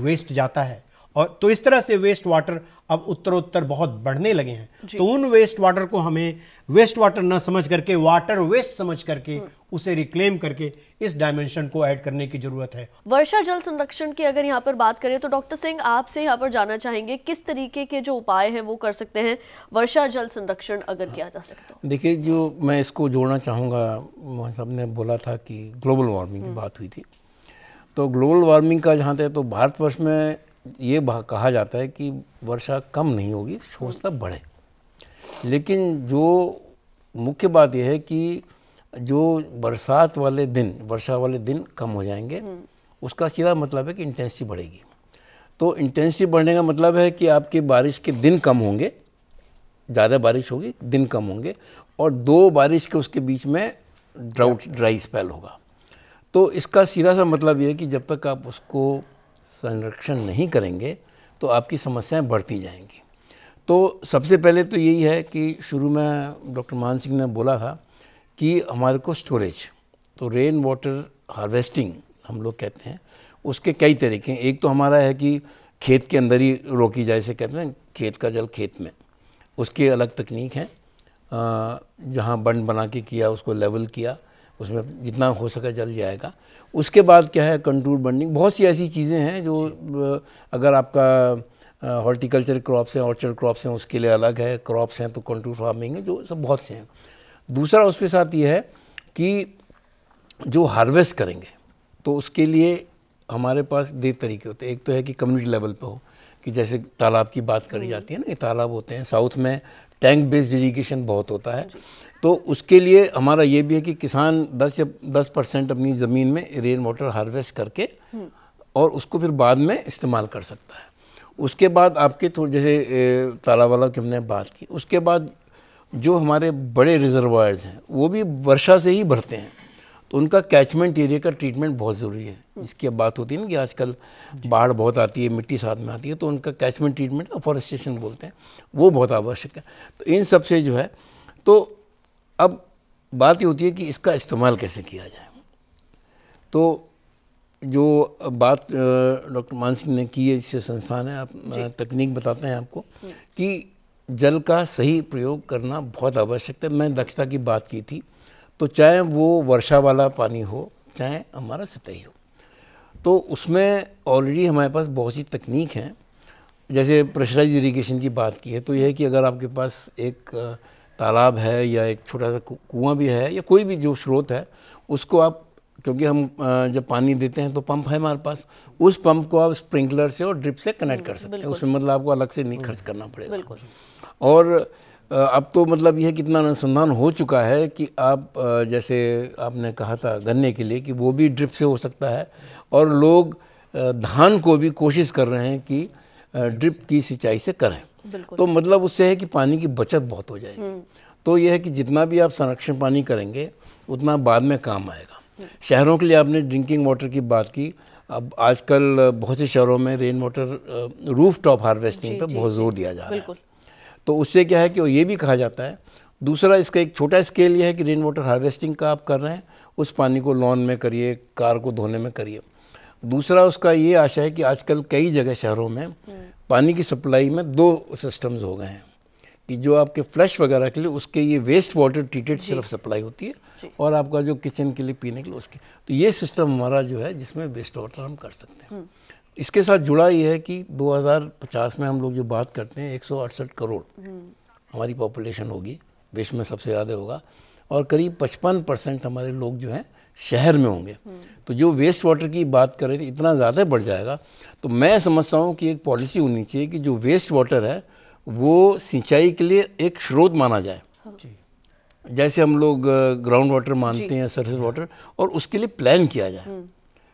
वेस्ट जाता है और तो इस तरह से वेस्ट वाटर अब उत्तरोत्तर बहुत बढ़ने लगे हैं तो उन वेस्ट वाटर को हमें वेस्ट वाटर न समझ करके वाटर वेस्ट समझ करके हम्म। उसे रिक्लेम करके इस डायमेंशन को ऐड करने की जरूरत है वर्षा जल संरक्षण की अगर यहाँ पर बात करें तो डॉक्टर सिंह आपसे यहाँ पर जाना चाहेंगे किस तरीके के जो उपाय हैं वो कर सकते हैं वर्षा जल संरक्षण अगर किया जा सकता तो। है देखिए जो मैं इसको जोड़ना चाहूँगा साहब ने बोला था कि ग्लोबल वार्मिंग की हम्म। बात हुई थी तो ग्लोबल वार्मिंग का जहाँ तक तो भारतवर्ष में ये कहा जाता है कि वर्षा कम नहीं होगी सोचता बढ़े लेकिन जो मुख्य बात यह है कि जो बरसात वाले दिन वर्षा वाले दिन कम हो जाएंगे हम्म। उसका सीधा मतलब है कि इंटेंसिटी बढ़ेगी तो इंटेंसिटी बढ़ने का मतलब है कि आपकी बारिश के दिन कम होंगे ज़्यादा बारिश होगी दिन कम होंगे और दो बारिश के उसके बीच में ड्राउट ड्राई स्पेल होगा तो इसका सीधा सा मतलब यह है कि जब तक आप उसको संरक्षण नहीं करेंगे तो आपकी समस्याएं बढ़ती जाएंगी तो सबसे पहले तो यही है कि शुरू में डॉक्टर मान सिंह ने बोला था कि हमारे को स्टोरेज तो रेन वाटर हार्वेस्टिंग हम लोग कहते हैं उसके कई तरीके हैं एक तो हमारा है कि खेत के अंदर ही रोकी जाए से कहते हैं खेत का जल खेत में उसकी अलग तकनीक है जहाँ बंड बना के किया उसको लेवल किया उसमें जितना हो सके जल जाएगा उसके बाद क्या है कंटूर बर्निंग बहुत सी ऐसी चीज़ें हैं जो अगर आपका हॉर्टिकल्चर क्रॉप्स हैं ऑर्चर्ड क्रॉप्स हैं उसके लिए अलग है क्रॉप्स हैं तो कंटूर फार्मिंग है जो सब बहुत से हैं दूसरा उसके साथ ये है कि जो हार्वेस्ट करेंगे तो उसके लिए हमारे पास दो तरीके होते हैं एक तो है कि कम्युनिटी लेवल पर हो कि जैसे तालाब की बात करी हम्म। जाती है ना कि तालाब होते हैं साउथ में टैंक बेस्ड इरीगेशन बहुत होता है तो उसके लिए हमारा ये भी है कि किसान 10 या 10 परसेंट अपनी ज़मीन में रेन वाटर हार्वेस्ट करके और उसको फिर बाद में इस्तेमाल कर सकता है उसके बाद आपके थोड़े जैसे ताला वाला की हमने बात की उसके बाद जो हमारे बड़े रिजर्वायर्स हैं वो भी वर्षा से ही भरते हैं तो उनका कैचमेंट एरिया का ट्रीटमेंट बहुत ज़रूरी है जिसकी अब बात होती है ना कि आजकल बाढ़ बहुत आती है मिट्टी साथ में आती है तो उनका कैचमेंट ट्रीटमेंट अफॉरेस्टेशन बोलते हैं वो बहुत आवश्यक है तो इन सब से जो है तो अब बात ये होती है कि इसका इस्तेमाल कैसे किया जाए तो जो बात डॉक्टर मान सिंह ने की है जिससे संस्थान है आप तकनीक बताते हैं आपको कि जल का सही प्रयोग करना बहुत आवश्यक है मैं दक्षता की बात की थी तो चाहे वो वर्षा वाला पानी हो चाहे हमारा सतही हो तो उसमें ऑलरेडी हमारे पास बहुत सी तकनीक हैं जैसे प्रेशराइज इरीगेशन की बात की है तो यह है कि अगर आपके पास एक तालाब है या एक छोटा सा कुआं भी है या कोई भी जो स्रोत है उसको आप क्योंकि हम जब पानी देते हैं तो पंप है हमारे पास उस पंप को आप स्प्रिंकलर से और ड्रिप से कनेक्ट कर सकते हैं उसमें मतलब आपको अलग से नहीं खर्च हम्म। करना पड़ेगा और अब तो मतलब यह कितना अनुसंधान हो चुका है कि आप जैसे आपने कहा था गन्ने के लिए कि वो भी ड्रिप से हो सकता है और लोग धान को भी कोशिश कर रहे हैं कि ड्रिप की सिंचाई से करें तो मतलब उससे है कि पानी की बचत बहुत हो जाएगी हम्म। तो यह है कि जितना भी आप संरक्षण पानी करेंगे उतना बाद में काम आएगा हम्म। शहरों के लिए आपने ड्रिंकिंग वाटर की बात की अब आजकल बहुत से शहरों में rain water roof top harvesting पर बहुत जोर दिया जा रहा है तो उससे क्या है कि ये भी कहा जाता है दूसरा इसका एक छोटा स्केल ये है कि रेन वाटर हार्वेस्टिंग का आप कर रहे हैं उस पानी को लॉन में करिए कार को धोने में करिए दूसरा उसका ये आशा है कि आजकल कई जगह शहरों में हम्म। पानी की सप्लाई में दो सिस्टम्स हो गए हैं कि जो आपके फ्लश वगैरह के लिए उसके ये वेस्ट वाटर ट्रीटेड सिर्फ सप्लाई होती है और आपका जो किचन के लिए पीने के लिए उसके तो ये सिस्टम हमारा जो है जिसमें वेस्ट वाटर हम कर सकते हैं हम्म। इसके साथ जुड़ा ये है कि 2050 में हम लोग जो बात करते हैं एक करोड़ हम्म। हमारी पॉपुलेशन होगी विश्व में सबसे ज़्यादा होगा और करीब पचपन परसेंट हमारे लोग जो हैं शहर में होंगे हम्म। तो जो वेस्ट वाटर की बात करें तो इतना ज़्यादा बढ़ जाएगा तो मैं समझता हूँ कि एक पॉलिसी होनी चाहिए कि जो वेस्ट वाटर है वो सिंचाई के लिए एक स्रोत माना जाए जैसे हम लोग ग्राउंड वाटर मानते हैं सरफेस वाटर और उसके लिए प्लान किया जाए हम्म।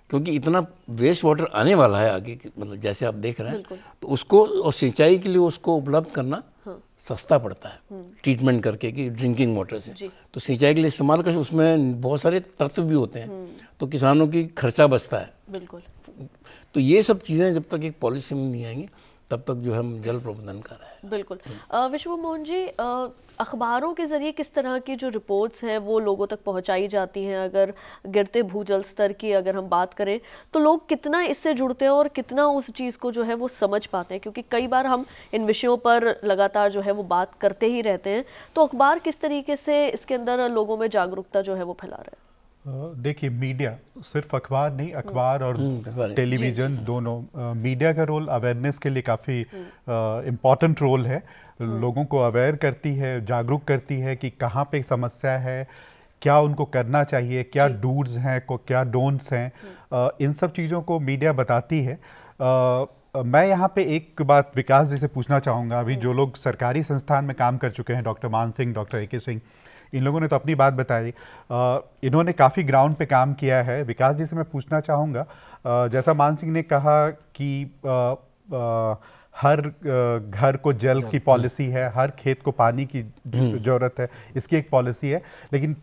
क्योंकि इतना वेस्ट वाटर आने वाला है आगे मतलब जैसे आप देख रहे हैं तो उसको और सिंचाई के लिए उसको उपलब्ध करना हाँ। सस्ता पड़ता है ट्रीटमेंट हम्म। करके कि ड्रिंकिंग वाटर से तो सिंचाई के लिए इस्तेमाल कर उसमें बहुत सारे तत्व भी होते हैं हम्म। तो किसानों की खर्चा बचता है बिल्कुल तो ये सब चीज़ें जब तक एक पॉलिसी में नहीं आएंगी तब तक जो हम जल प्रबंधन कर रहे हैं बिल्कुल विश्व मोहन जी अखबारों के ज़रिए किस तरह की जो रिपोर्ट्स हैं वो लोगों तक पहुंचाई जाती हैं अगर गिरते भूजल स्तर की अगर हम बात करें तो लोग कितना इससे जुड़ते हैं और कितना उस चीज़ को जो है वो समझ पाते हैं क्योंकि कई बार हम इन विषयों पर लगातार जो है वो बात करते ही रहते हैं तो अखबार किस तरीके से इसके अंदर लोगों में जागरूकता जो है वो फैला रहे हैं देखिए मीडिया सिर्फ अखबार नहीं हम्म। अखबार और टेलीविज़न हम्म, दोनों मीडिया का रोल अवेयरनेस के लिए काफ़ी इम्पॉर्टेंट रोल है हम्म। लोगों को अवेयर करती है जागरूक करती है कि कहाँ पे समस्या है क्या उनको करना चाहिए क्या डूड्स हैं को क्या डोंट्स हैं इन सब चीज़ों को मीडिया बताती है आ, मैं यहाँ पे एक बात विकास जी से पूछना चाहूँगा अभी जो लोग सरकारी संस्थान में काम कर चुके हैं डॉक्टर मान सिंह डॉक्टर ए के सिंह इन लोगों ने तो अपनी बात बताई इन्होंने काफ़ी ग्राउंड पे काम किया है विकास जी से मैं पूछना चाहूँगा जैसा मान सिंह ने कहा कि आ, आ, हर घर को जल की पॉलिसी है हर खेत को पानी की हम्म। जरूरत है इसकी एक पॉलिसी है लेकिन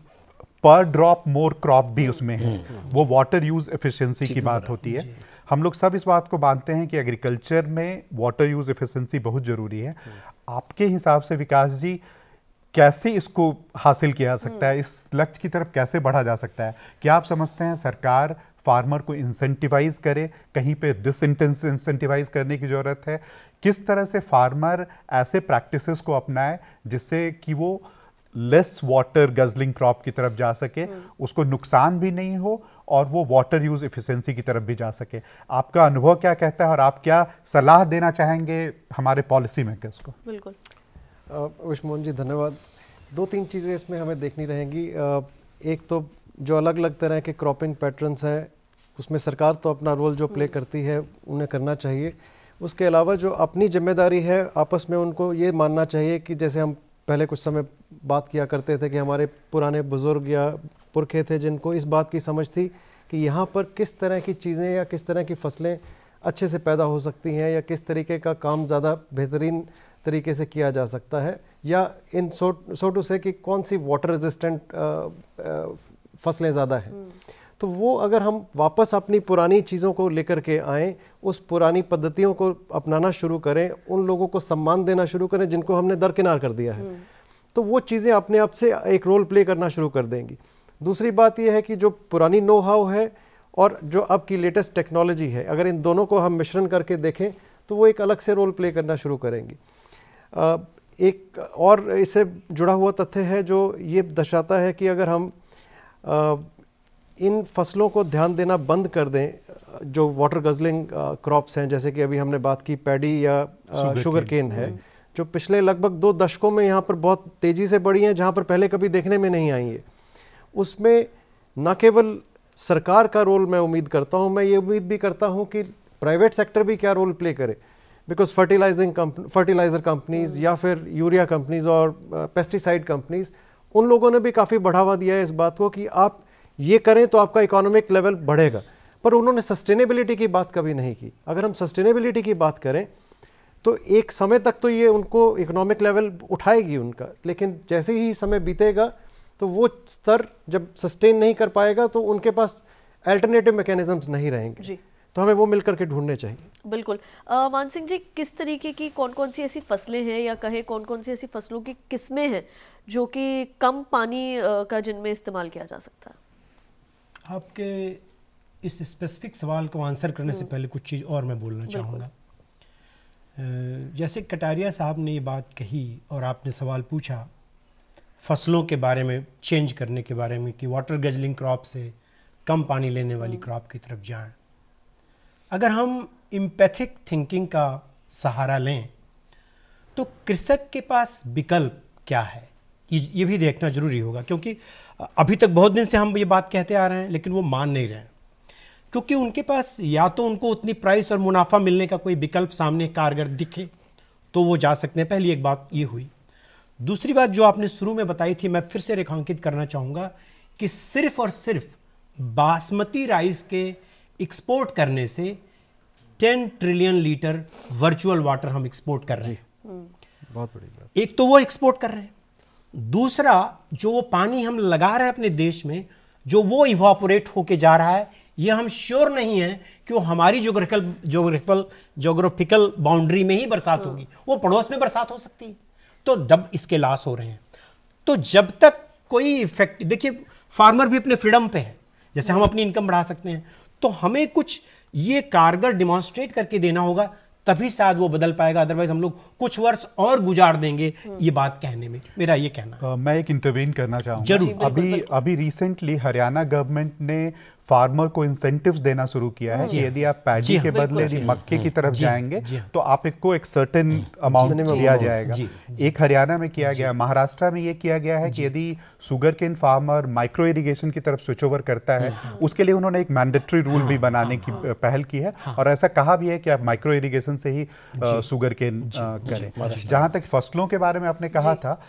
पर ड्रॉप मोर क्रॉप भी हम्म। उसमें है हम्म। वो वाटर यूज एफिशिएंसी की बात होती है हम लोग सब इस बात को मानते हैं कि एग्रीकल्चर में वाटर यूज एफिशिएंसी बहुत ज़रूरी है आपके हिसाब से विकास जी कैसे इसको हासिल किया जा हम्म। सकता है इस लक्ष्य की तरफ कैसे बढ़ा जा सकता है क्या आप समझते हैं सरकार फार्मर को इंसेंटिवाइज करे कहीं पे डिस इंसेंटिवाइज करने की ज़रूरत है किस तरह से फार्मर ऐसे प्रैक्टिसेस को अपनाए जिससे कि वो लेस वाटर गजलिंग क्रॉप की तरफ जा सके हम्म। उसको नुकसान भी नहीं हो और वो वाटर यूज़ इफिशेंसी की तरफ भी जा सके आपका अनुभव क्या कहता है और आप क्या सलाह देना चाहेंगे हमारे पॉलिसी मेकर्स को बिल्कुल विश मोहन जी धन्यवाद दो तीन चीज़ें इसमें हमें देखनी रहेंगी एक तो जो अलग अलग तरह के क्रॉपिंग पैटर्न्स हैं उसमें सरकार तो अपना रोल जो प्ले हम्म। करती है उन्हें करना चाहिए उसके अलावा जो अपनी जिम्मेदारी है आपस में उनको ये मानना चाहिए कि जैसे हम पहले कुछ समय बात किया करते थे कि हमारे पुराने बुज़ुर्ग या पुरखे थे जिनको इस बात की समझ थी कि यहाँ पर किस तरह की चीज़ें या किस तरह की फसलें अच्छे से पैदा हो सकती हैं या किस तरीके का काम ज़्यादा बेहतरीन तरीके से किया जा सकता है या इन सो टू से कि कौन सी वाटर रेजिस्टेंट फसलें ज़्यादा हैं हम्म। तो वो अगर हम वापस अपनी पुरानी चीज़ों को लेकर के आएँ उस पुरानी पद्धतियों को अपनाना शुरू करें उन लोगों को सम्मान देना शुरू करें जिनको हमने दरकिनार कर दिया है हम्म। तो वो चीज़ें अपने आप से एक रोल प्ले करना शुरू कर देंगी दूसरी बात यह है कि जो पुरानी नो हाउ है और जो अब की लेटेस्ट टेक्नोलॉजी है अगर इन दोनों को हम मिश्रण करके देखें तो वो एक अलग से रोल प्ले करना शुरू करेंगी एक और इससे जुड़ा हुआ तथ्य है जो ये दर्शाता है कि अगर हम इन फसलों को ध्यान देना बंद कर दें जो वाटर गजलिंग क्रॉप्स हैं जैसे कि अभी हमने बात की पैडी या शुगर केन है हम्म। जो पिछले लगभग दो दशकों में यहाँ पर बहुत तेज़ी से बढ़ी हैं जहाँ पर पहले कभी देखने में नहीं आई है उसमें न केवल सरकार का रोल मैं उम्मीद करता हूँ मैं ये उम्मीद भी करता हूँ कि प्राइवेट सेक्टर भी क्या रोल प्ले करे बिकॉज फर्टिलाइजिंग फर्टिलाइज़र कंपनीज या फिर यूरिया कंपनीज और पेस्टिसाइड uh, कंपनीज उन लोगों ने भी काफ़ी बढ़ावा दिया है इस बात को कि आप ये करें तो आपका इकोनॉमिक लेवल बढ़ेगा पर उन्होंने सस्टेनेबिलिटी की बात कभी नहीं की अगर हम सस्टेनेबिलिटी की बात करें तो एक समय तक तो ये उनको इकोनॉमिक लेवल उठाएगी उनका लेकिन जैसे ही समय बीतेगा तो वो स्तर जब सस्टेन नहीं कर पाएगा तो उनके पास अल्टरनेटिव मैकेनिज्म नहीं रहेंगे तो हमें वो मिल के ढूंढने चाहिए बिल्कुल मान सिंह जी किस तरीके की कौन कौन सी ऐसी फसलें हैं या कहे कौन कौन सी ऐसी फसलों की किस्में हैं जो कि कम पानी आ, का जिनमें इस्तेमाल किया जा सकता है आपके इस स्पेसिफिक सवाल को आंसर करने से हम्म। पहले कुछ चीज़ और मैं बोलना चाहूँगा जैसे कटारिया साहब ने ये बात कही और आपने सवाल पूछा फसलों के बारे में चेंज करने के बारे में कि वाटर गजलिंग क्रॉप से कम पानी लेने वाली क्रॉप हम्म। की तरफ जाएं अगर हम इम्पैथिक थिंकिंग का सहारा लें तो कृषक के पास विकल्प क्या है ये भी देखना जरूरी होगा क्योंकि अभी तक बहुत दिन से हम ये बात कहते आ रहे हैं लेकिन वो मान नहीं रहे हैं क्योंकि उनके पास या तो उनको उतनी प्राइस और मुनाफा मिलने का कोई विकल्प सामने कारगर दिखे तो वो जा सकते हैं पहली एक बात ये हुई दूसरी बात जो आपने शुरू में बताई थी मैं फिर से रेखांकित करना चाहूँगा कि सिर्फ और सिर्फ बासमती राइस के एक्सपोर्ट करने से ten trillion litre virtual water हम एक्सपोर्ट कर रहे हैं हम्म। बहुत बड़ी बात एक तो वो एक्सपोर्ट कर रहे हैं दूसरा जो वो पानी हम लगा रहे हैं अपने देश में जो वो इवापोरेट होके जा रहा है ये हम श्योर नहीं है कि वो हमारी जोग्राफिकल जोग्राफिकल जोग्राफिकल बाउंड्री में ही बरसात होगी हम्म। वो पड़ोस में बरसात हो सकती है तो डब इसके लाश हो रहे हैं तो जब तक कोई इफेक्ट देखिए फार्मर भी अपने फ्रीडम पे है जैसे हम अपनी इनकम बढ़ा सकते हैं तो हमें कुछ ये कारगर डिमॉन्स्ट्रेट करके देना होगा तभी शायद वो बदल पाएगा अदरवाइज हम लोग कुछ वर्ष और गुजार देंगे हम्म। ये बात कहने में मेरा ये कहना आ, मैं एक इंटरवीन करना चाहूँगा जरूर अभी अभी रिसेंटली हरियाणा गवर्नमेंट ने फार्मर को इंसेंटिव्स देना शुरू किया है कि यदि आप पैडी के बदले मक्के की तरफ जाएंगे तो आपको एक सर्टेन अमाउंट दिया जाएगा एक हरियाणा में किया गया महाराष्ट्र में यह किया गया है कि यदि sugar cane farmer micro irrigation की तरफ स्विच ओवर करता है हम्म। उसके लिए उन्होंने एक मैंडेटरी रूल भी हाँ। बनाने की हाँ। हाँ। पहल की है और ऐसा कहा भी है कि आप माइक्रो इरिगेशन से ही सुगर केन करें जहाँ तक फसलों के बारे में आपने कहा था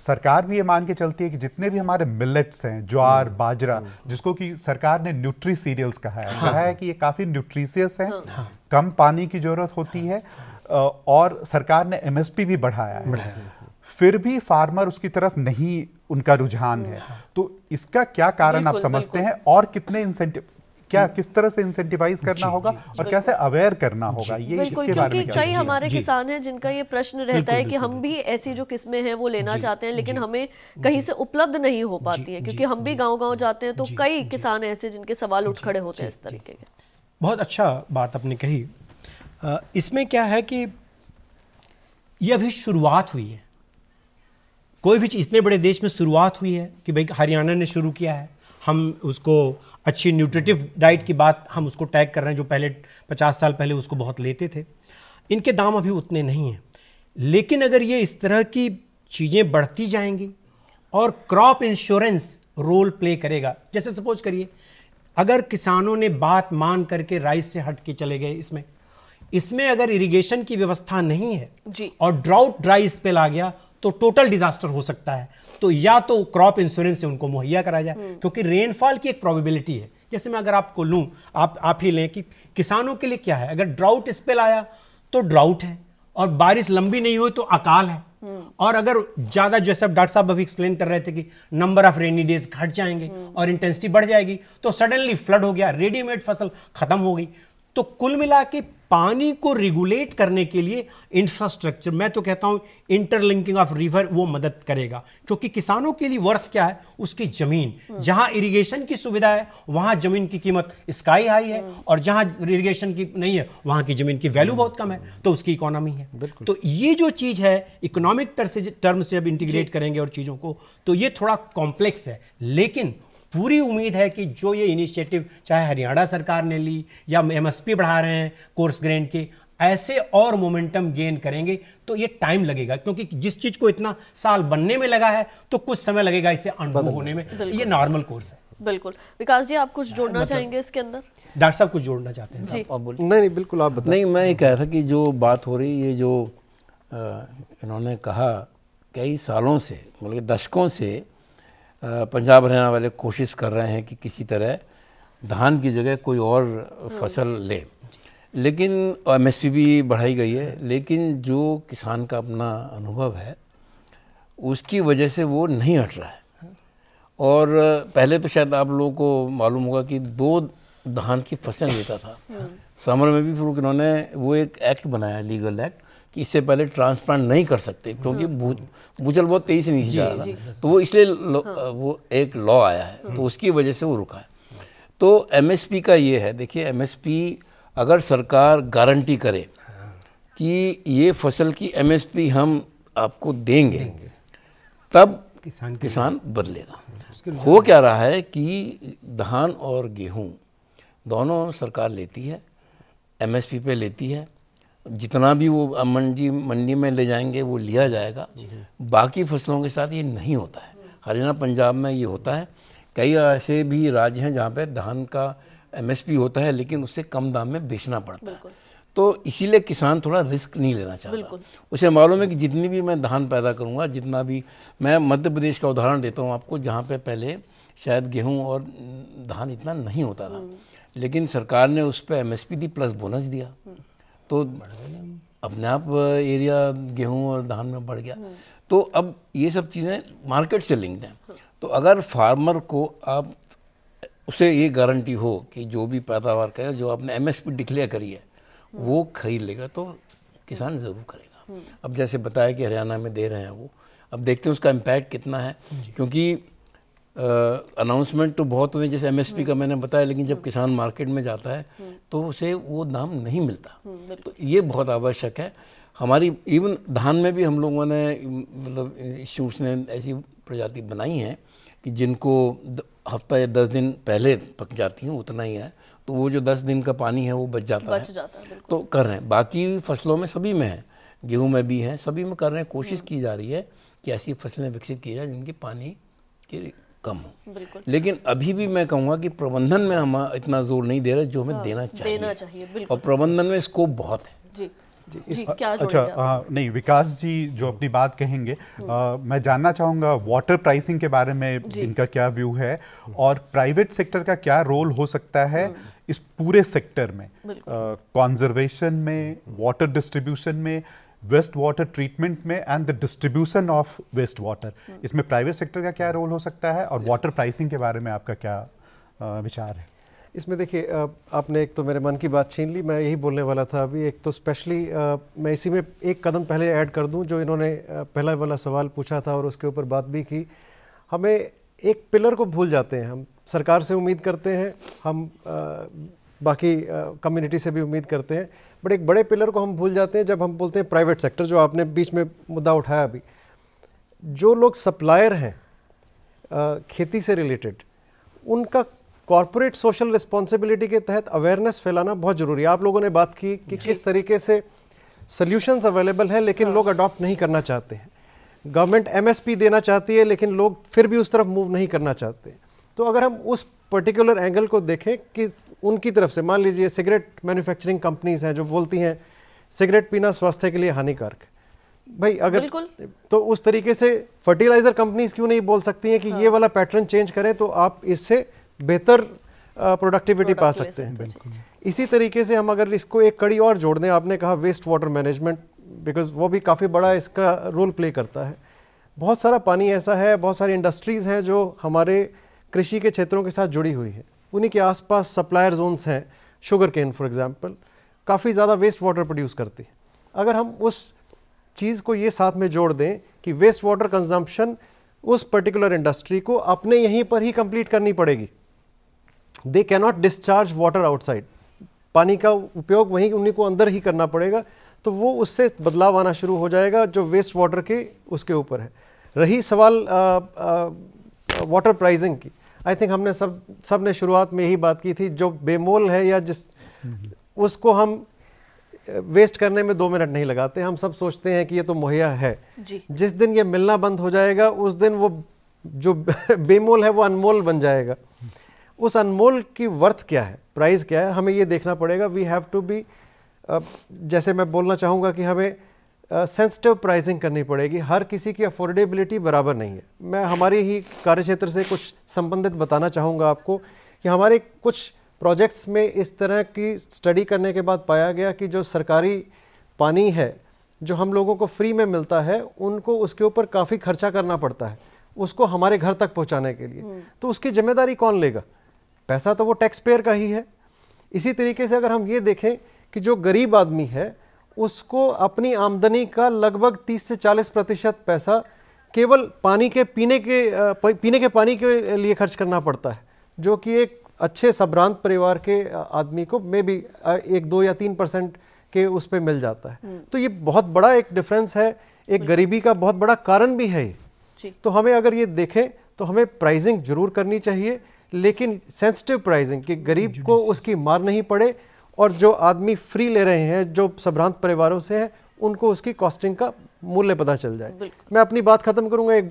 सरकार भी ये मान के चलती है कि जितने भी हमारे मिलेट्स हैं ज्वार हम्म। बाजरा हम्म। जिसको कि सरकार ने न्यूट्री सीरियल्स कहा है कहा हाँ। है कि ये काफ़ी न्यूट्रीसियस हैं हाँ। हाँ। कम पानी की ज़रूरत होती है और सरकार ने एमएसपी भी बढ़ाया है फिर भी फार्मर उसकी तरफ नहीं उनका रुझान है तो इसका क्या कारण आप समझते हैं और कितने इंसेंटिव क्या हम्म। किस तरह से इंसेंटिवाइज करना होगा और कैसे अवेयर करना होगा ये इसके बारे में कई हमारे किसान हैं जिनका ये प्रश्न रहता है कि हम भी ऐसी जो किस्में हैं वो लेना चाहते हैं लेकिन हमें कहीं से उपलब्ध नहीं हो पाती है क्योंकि हम भी गाँव गाँव जाते हैं तो कई किसान ऐसे जिनके सवाल उठ खड़े होते हैं इस तरीके के बहुत अच्छा बात आपने कही इसमें क्या है कि यह अभी शुरुआत हुई है कोई भी चीज़ इतने बड़े देश में शुरुआत हुई है कि भाई हरियाणा ने शुरू किया है हम उसको अच्छी न्यूट्रिटिव डाइट की बात हम उसको टैग कर रहे हैं जो पहले पचास साल पहले उसको बहुत लेते थे इनके दाम अभी उतने नहीं हैं लेकिन अगर ये इस तरह की चीज़ें बढ़ती जाएंगी और क्रॉप इंश्योरेंस रोल प्ले करेगा जैसे सपोज करिए अगर किसानों ने बात मान करके राइस से हट के चले गए इसमें इसमें अगर इरिगेशन की व्यवस्था नहीं है जी। और ड्राउट ड्राई स्पेल आ गया तो टोटल डिजास्टर हो सकता है तो या तो क्रॉप इंश्योरेंस से उनको मुहैया कराया जाए हम्म। क्योंकि रेनफॉल की एक प्रॉबिलिटी है जैसे मैं अगर आपको लूँ आप आप ही लें कि किसानों के लिए क्या है अगर ड्राउट स्पेल आया तो ड्राउट है और बारिश लंबी नहीं हुई तो अकाल है हम्म। और अगर ज़्यादा जैसे डॉक्टर साहब अभी एक्सप्लेन कर रहे थे कि नंबर ऑफ रेनी डेज घट जाएंगे हम्म। और इंटेंसिटी बढ़ जाएगी तो सडनली फ्लड हो गया रेडीमेड फसल खत्म हो गई तो कुल मिला के पानी को रेगुलेट करने के लिए इंफ्रास्ट्रक्चर मैं तो कहता हूं इंटरलिंकिंग ऑफ रिवर वो मदद करेगा क्योंकि किसानों के लिए वर्थ क्या है उसकी ज़मीन जहां इरिगेशन की सुविधा है वहां ज़मीन की कीमत स्काई हाई है और जहां इरिगेशन की नहीं है वहां की ज़मीन की वैल्यू बहुत कम है तो उसकी इकोनॉमी है तो ये जो चीज़ है इकोनॉमिक टर्म से जब इंटीग्रेट करेंगे और चीज़ों को तो ये थोड़ा कॉम्प्लेक्स है लेकिन पूरी उम्मीद है कि जो ये इनिशिएटिव चाहे हरियाणा सरकार ने ली या एम बढ़ा रहे हैं कोर्स ग्रेन के ऐसे और मोमेंटम गेन करेंगे तो ये टाइम लगेगा क्योंकि जिस चीज को इतना साल बनने में लगा है तो कुछ समय लगेगा इसे अनुभव होने में ये नॉर्मल कोर्स है बिल्कुल विकास जी आप कुछ हाँ, जोड़ना मतलब, चाहेंगे इसके अंदर डॉक्टर साहब कुछ जोड़ना चाहते हैं जी। आप नहीं नहीं बिल्कुल आप नहीं मैं ये कह रहा था कि जो बात हो रही ये जो इन्होंने कहा कई सालों से मतलब दशकों से पंजाब हरियाणा वाले कोशिश कर रहे हैं कि किसी तरह धान की जगह कोई और फसल हम्म। ले लेकिन एम एस पी भी बढ़ाई गई है लेकिन जो किसान का अपना अनुभव है उसकी वजह से वो नहीं हट रहा है और पहले तो शायद आप लोगों को मालूम होगा कि दो धान की फसल लेता था हम्म। समर में भी फिर उन्होंने वो एक एक्ट बनाया लीगल एक्ट कि इससे पहले ट्रांसप्लांट नहीं कर सकते क्योंकि हाँ। भूजल बहुत तेज़ी से नीचे जा रहा था तो वो इसलिए हाँ। वो एक लॉ आया है तो हाँ। उसकी वजह से वो रुका है तो एमएसपी का ये है देखिए एमएसपी अगर सरकार गारंटी करे कि ये फसल की एमएसपी हम आपको देंगे, देंगे। तब किसान किसान बदलेगा हो क्या रहा है कि धान और गेहूं दोनों सरकार लेती है एमएसपी पे लेती है जितना भी वो मंडी मंडी में ले जाएंगे वो लिया जाएगा हाँ। बाकी फसलों के साथ ये नहीं होता है हरियाणा पंजाब में ये होता है कई ऐसे भी राज्य हैं जहाँ पे धान का एमएसपी होता है लेकिन उससे कम दाम में बेचना पड़ता है तो इसीलिए किसान थोड़ा रिस्क नहीं लेना चाहता उसे मालूम है कि जितनी भी मैं धान पैदा करूँगा जितना भी मैं मध्य प्रदेश का उदाहरण देता हूँ आपको जहाँ पर पहले शायद गेहूँ और धान इतना नहीं होता था हम्म। लेकिन सरकार ने उस पर एम दी प्लस बोनस दिया हम्म। तो अपने आप एरिया गेहूं और धान में बढ़ गया तो अब ये सब चीज़ें मार्केट से लिंक्ड हैं तो अगर फार्मर को आप उसे ये गारंटी हो कि जो भी पैदावार करे जो आपने एम एस पी डिक्लेयर करी है वो खरीद लेगा तो किसान ज़रूर करेगा अब जैसे बताया कि हरियाणा में दे रहे हैं वो अब देखते हैं उसका इम्पैक्ट कितना है क्योंकि अनाउंसमेंट तो बहुत हुए जैसे एमएसपी का मैंने बताया लेकिन जब किसान मार्केट में जाता है हम्म। तो उसे वो दाम नहीं मिलता हम्म, तो ये बहुत आवश्यक है हमारी इवन धान में भी हम लोगों ने मतलब इंस्टीट्यूट्स ने ऐसी प्रजाति बनाई है कि जिनको हफ्ता या दस दिन पहले पक जाती हैं उतना ही है तो वो जो दस दिन का पानी है वो बच जाता बच है जाता है तो कर रहे हैं बाकी फसलों में सभी में है गेहूँ में भी है सभी में कर रहे हैं कोशिश हम्म। की जा रही है कि ऐसी फसलें विकसित की जाए जिनकी पानी की कम हो लेकिन अभी भी मैं कहूँगा कि प्रबंधन में हम इतना जोर नहीं दे रहे जो हमें हाँ, देना चाहिए देना चाहिए और प्रबंधन में स्कोप बहुत है जी जी इस जी, क्या अच्छा आ, हाँ, नहीं विकास जी जो अपनी बात कहेंगे आ, हम्म। मैं जानना चाहूँगा वाटर प्राइसिंग के बारे में इनका क्या व्यू है हम्म। और प्राइवेट सेक्टर का क्या रोल हो सकता है हम्म। इस पूरे सेक्टर में कंजर्वेशन में वाटर डिस्ट्रीब्यूशन में वेस्ट वाटर ट्रीटमेंट में and the distribution of waste water इसमें प्राइवेट सेक्टर का क्या रोल हो सकता है और वाटर प्राइसिंग के बारे में आपका क्या विचार है इसमें देखिए आपने एक तो मेरे मन की बात छीन ली मैं यही बोलने वाला था अभी एक तो स्पेशली मैं इसी में एक कदम पहले ऐड कर दूं जो इन्होंने पहला वाला सवाल पूछा था और उसके ऊपर बात भी की हमें एक पिलर को भूल जाते हैं हम सरकार से उम्मीद करते हैं हम बाकी कम्युनिटी से भी उम्मीद करते हैं बट एक बड़े पिलर को हम भूल जाते हैं जब हम बोलते हैं प्राइवेट सेक्टर जो आपने बीच में मुद्दा उठाया अभी जो लोग सप्लायर हैं खेती से रिलेटेड उनका कॉरपोरेट सोशल रिस्पॉन्सिबिलिटी के तहत अवेयरनेस फैलाना बहुत जरूरी है आप लोगों ने बात की कि किस तरीके से सोल्यूशंस अवेलेबल हैं लेकिन हाँ। लोग अडॉप्ट नहीं करना चाहते हैं गवर्नमेंट एमएसपी देना चाहती है लेकिन लोग फिर भी उस तरफ मूव नहीं करना चाहते हैं तो अगर हम उस पर्टिकुलर एंगल को देखें कि उनकी तरफ से मान लीजिए सिगरेट मैन्युफैक्चरिंग कंपनीज हैं जो बोलती हैं सिगरेट पीना स्वास्थ्य के लिए हानिकारक भाई अगर तो उस तरीके से फर्टिलाइज़र कंपनीज क्यों नहीं बोल सकती हैं कि हाँ। ये वाला पैटर्न चेंज करें तो आप इससे बेहतर प्रोडक्टिविटी पा सकते हैं इसी तरीके से हम अगर इसको एक कड़ी और जोड़ दें आपने कहा वेस्ट वाटर मैनेजमेंट बिकॉज वो भी काफ़ी बड़ा इसका रोल प्ले करता है बहुत सारा पानी ऐसा है बहुत सारी इंडस्ट्रीज़ हैं जो हमारे कृषि के क्षेत्रों के साथ जुड़ी हुई है उन्हीं के आसपास सप्लायर जोन्स हैं शुगर केन फॉर एग्ज़ाम्पल काफ़ी ज़्यादा वेस्ट वाटर प्रोड्यूस करती है अगर हम उस चीज़ को ये साथ में जोड़ दें कि वेस्ट वाटर कंजम्पशन उस पर्टिकुलर इंडस्ट्री को अपने यहीं पर ही कंप्लीट करनी पड़ेगी they cannot discharge water outside पानी का उपयोग वहीं उन्हीं को अंदर ही करना पड़ेगा तो वो उससे बदलाव आना शुरू हो जाएगा जो वेस्ट वाटर के उसके ऊपर है रही सवाल वाटर प्राइजिंग की आई थिंक हमने सब सब ने शुरुआत में यही बात की थी जो बेमोल है या जिस उसको हम वेस्ट करने में दो मिनट नहीं लगाते हम सब सोचते हैं कि ये तो मुहैया है जिस दिन ये मिलना बंद हो जाएगा उस दिन वो जो बेमोल है वो अनमोल बन जाएगा उस अनमोल की वर्थ क्या है प्राइस क्या है हमें ये देखना पड़ेगा वी हैव टू बी जैसे मैं बोलना चाहूँगा कि हमें सेंसिटिव प्राइसिंग करनी पड़ेगी हर किसी की अफोर्डेबिलिटी बराबर नहीं है मैं हमारे ही कार्य क्षेत्र से कुछ संबंधित बताना चाहूँगा आपको कि हमारे कुछ प्रोजेक्ट्स में इस तरह की स्टडी करने के बाद पाया गया कि जो सरकारी पानी है जो हम लोगों को फ्री में मिलता है उनको उसके ऊपर काफ़ी खर्चा करना पड़ता है उसको हमारे घर तक पहुँचाने के लिए हम्म। तो उसकी जिम्मेदारी कौन लेगा पैसा तो वो टैक्स पेयर का ही है इसी तरीके से अगर हम ये देखें कि जो गरीब आदमी है उसको अपनी आमदनी का लगभग 30 से 40 प्रतिशत पैसा केवल पानी के पीने के पीने के पानी के लिए खर्च करना पड़ता है जो कि एक अच्छे सब्रांत परिवार के आदमी को मे बी एक दो या तीन परसेंट के उस पर मिल जाता है हम्म। तो ये बहुत बड़ा एक डिफरेंस है एक गरीबी का बहुत बड़ा कारण भी है तो हमें अगर ये देखें तो हमें प्राइजिंग जरूर करनी चाहिए लेकिन सेंसिटिव प्राइजिंग कि गरीब को उसकी मार नहीं पड़े और जो आदमी फ्री ले रहे हैं जो संभ्रांत परिवारों से हैं उनको उसकी कॉस्टिंग का मूल्य पता चल जाए मैं अपनी बात ख़त्म करूंगा एक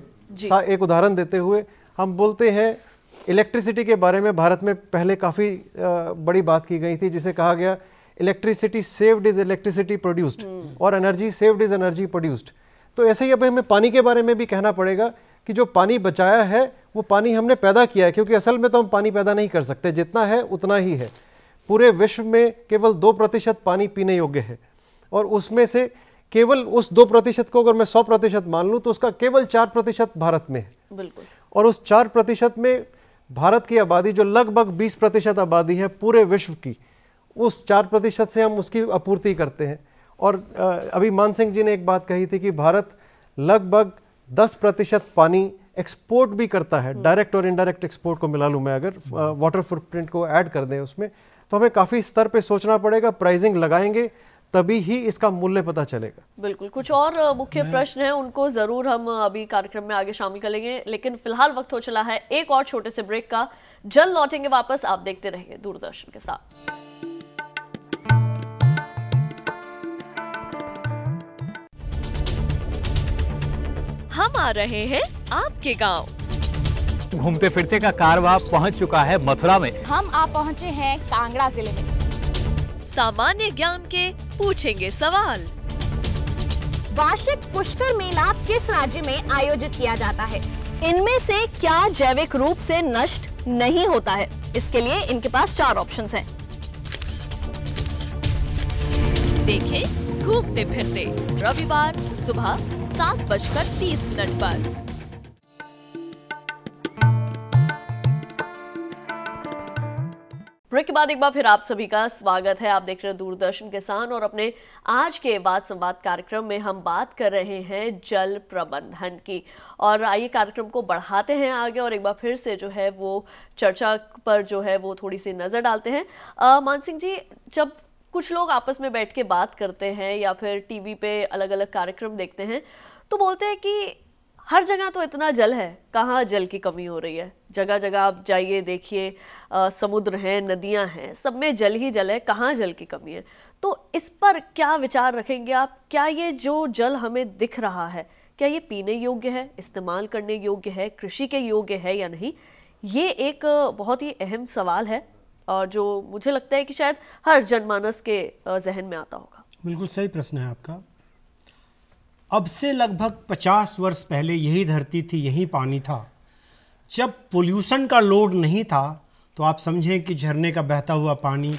एक उदाहरण देते हुए हम बोलते हैं इलेक्ट्रिसिटी के बारे में भारत में पहले काफ़ी बड़ी बात की गई थी जिसे कहा गया electricity saved is electricity produced और energy saved is energy produced तो ऐसे ही अब हमें पानी के बारे में भी कहना पड़ेगा कि जो पानी बचाया है वो पानी हमने पैदा किया है क्योंकि असल में तो हम पानी पैदा नहीं कर सकते जितना है उतना ही है पूरे विश्व में केवल दो प्रतिशत पानी पीने योग्य है और उसमें से केवल उस दो प्रतिशत को अगर मैं सौ प्रतिशत मान लूँ तो उसका केवल चार प्रतिशत भारत में है बिल्कुल और उस चार प्रतिशत में भारत की आबादी जो लगभग बीस प्रतिशत आबादी है पूरे विश्व की उस चार प्रतिशत से हम उसकी आपूर्ति करते हैं और अभी मान सिंह जी ने एक बात कही थी कि भारत लगभग दस प्रतिशत पानी एक्सपोर्ट भी करता है डायरेक्ट और इनडायरेक्ट एक्सपोर्ट को मिला लूँ मैं अगर वाटर फुटप्रिंट को ऐड कर दें उसमें तो हमें काफ़ी स्तर पे सोचना पड़ेगा प्राइसिंग लगाएंगे तभी ही इसका मूल्य पता चलेगा बिल्कुल कुछ और मुख्य प्रश्न है उनको जरूर हम अभी कार्यक्रम में आगे शामिल करेंगे लेकिन फिलहाल वक्त हो चला है एक और छोटे से ब्रेक का जल्द लौटेंगे वापस आप देखते रहिए दूरदर्शन के साथ हम आ रहे हैं आपके गांव घूमते फिरते का कारवा पहुंच चुका है मथुरा में हम आप पहुंचे हैं कांगड़ा जिले में सामान्य ज्ञान के पूछेंगे सवाल वार्षिक पुष्कर मेला किस राज्य में आयोजित किया जाता है इनमें से क्या जैविक रूप से नष्ट नहीं होता है इसके लिए इनके पास चार ऑप्शन हैं। देखें घूमते फिरते रविवार सुबह सात बजकर तीस मिनट आरोप ब्रेक के बाद एक बार फिर आप सभी का स्वागत है आप देख रहे हैं दूरदर्शन किसान और अपने आज के बात संवाद कार्यक्रम में हम बात कर रहे हैं जल प्रबंधन की और आइए कार्यक्रम को बढ़ाते हैं आगे और एक बार फिर से जो है वो चर्चा पर जो है वो थोड़ी सी नज़र डालते हैं मान सिंह जी जब कुछ लोग आपस में बैठ के बात करते हैं या फिर टीवी पे अलग अलग कार्यक्रम देखते हैं तो बोलते हैं कि हर जगह तो इतना जल है कहाँ जल की कमी हो रही है जगह जगह आप जाइए देखिए समुद्र हैं नदियाँ हैं सब में जल ही जल है कहाँ जल की कमी है तो इस पर क्या विचार रखेंगे आप क्या ये जो जल हमें दिख रहा है क्या ये पीने योग्य है इस्तेमाल करने योग्य है कृषि के योग्य है या नहीं ये एक बहुत ही अहम सवाल है और जो मुझे लगता है कि शायद हर जनमानस के जहन में आता होगा बिल्कुल सही प्रश्न है आपका अब से लगभग 50 वर्ष पहले यही धरती थी यही पानी था जब पोल्यूशन का लोड नहीं था तो आप समझें कि झरने का बहता हुआ पानी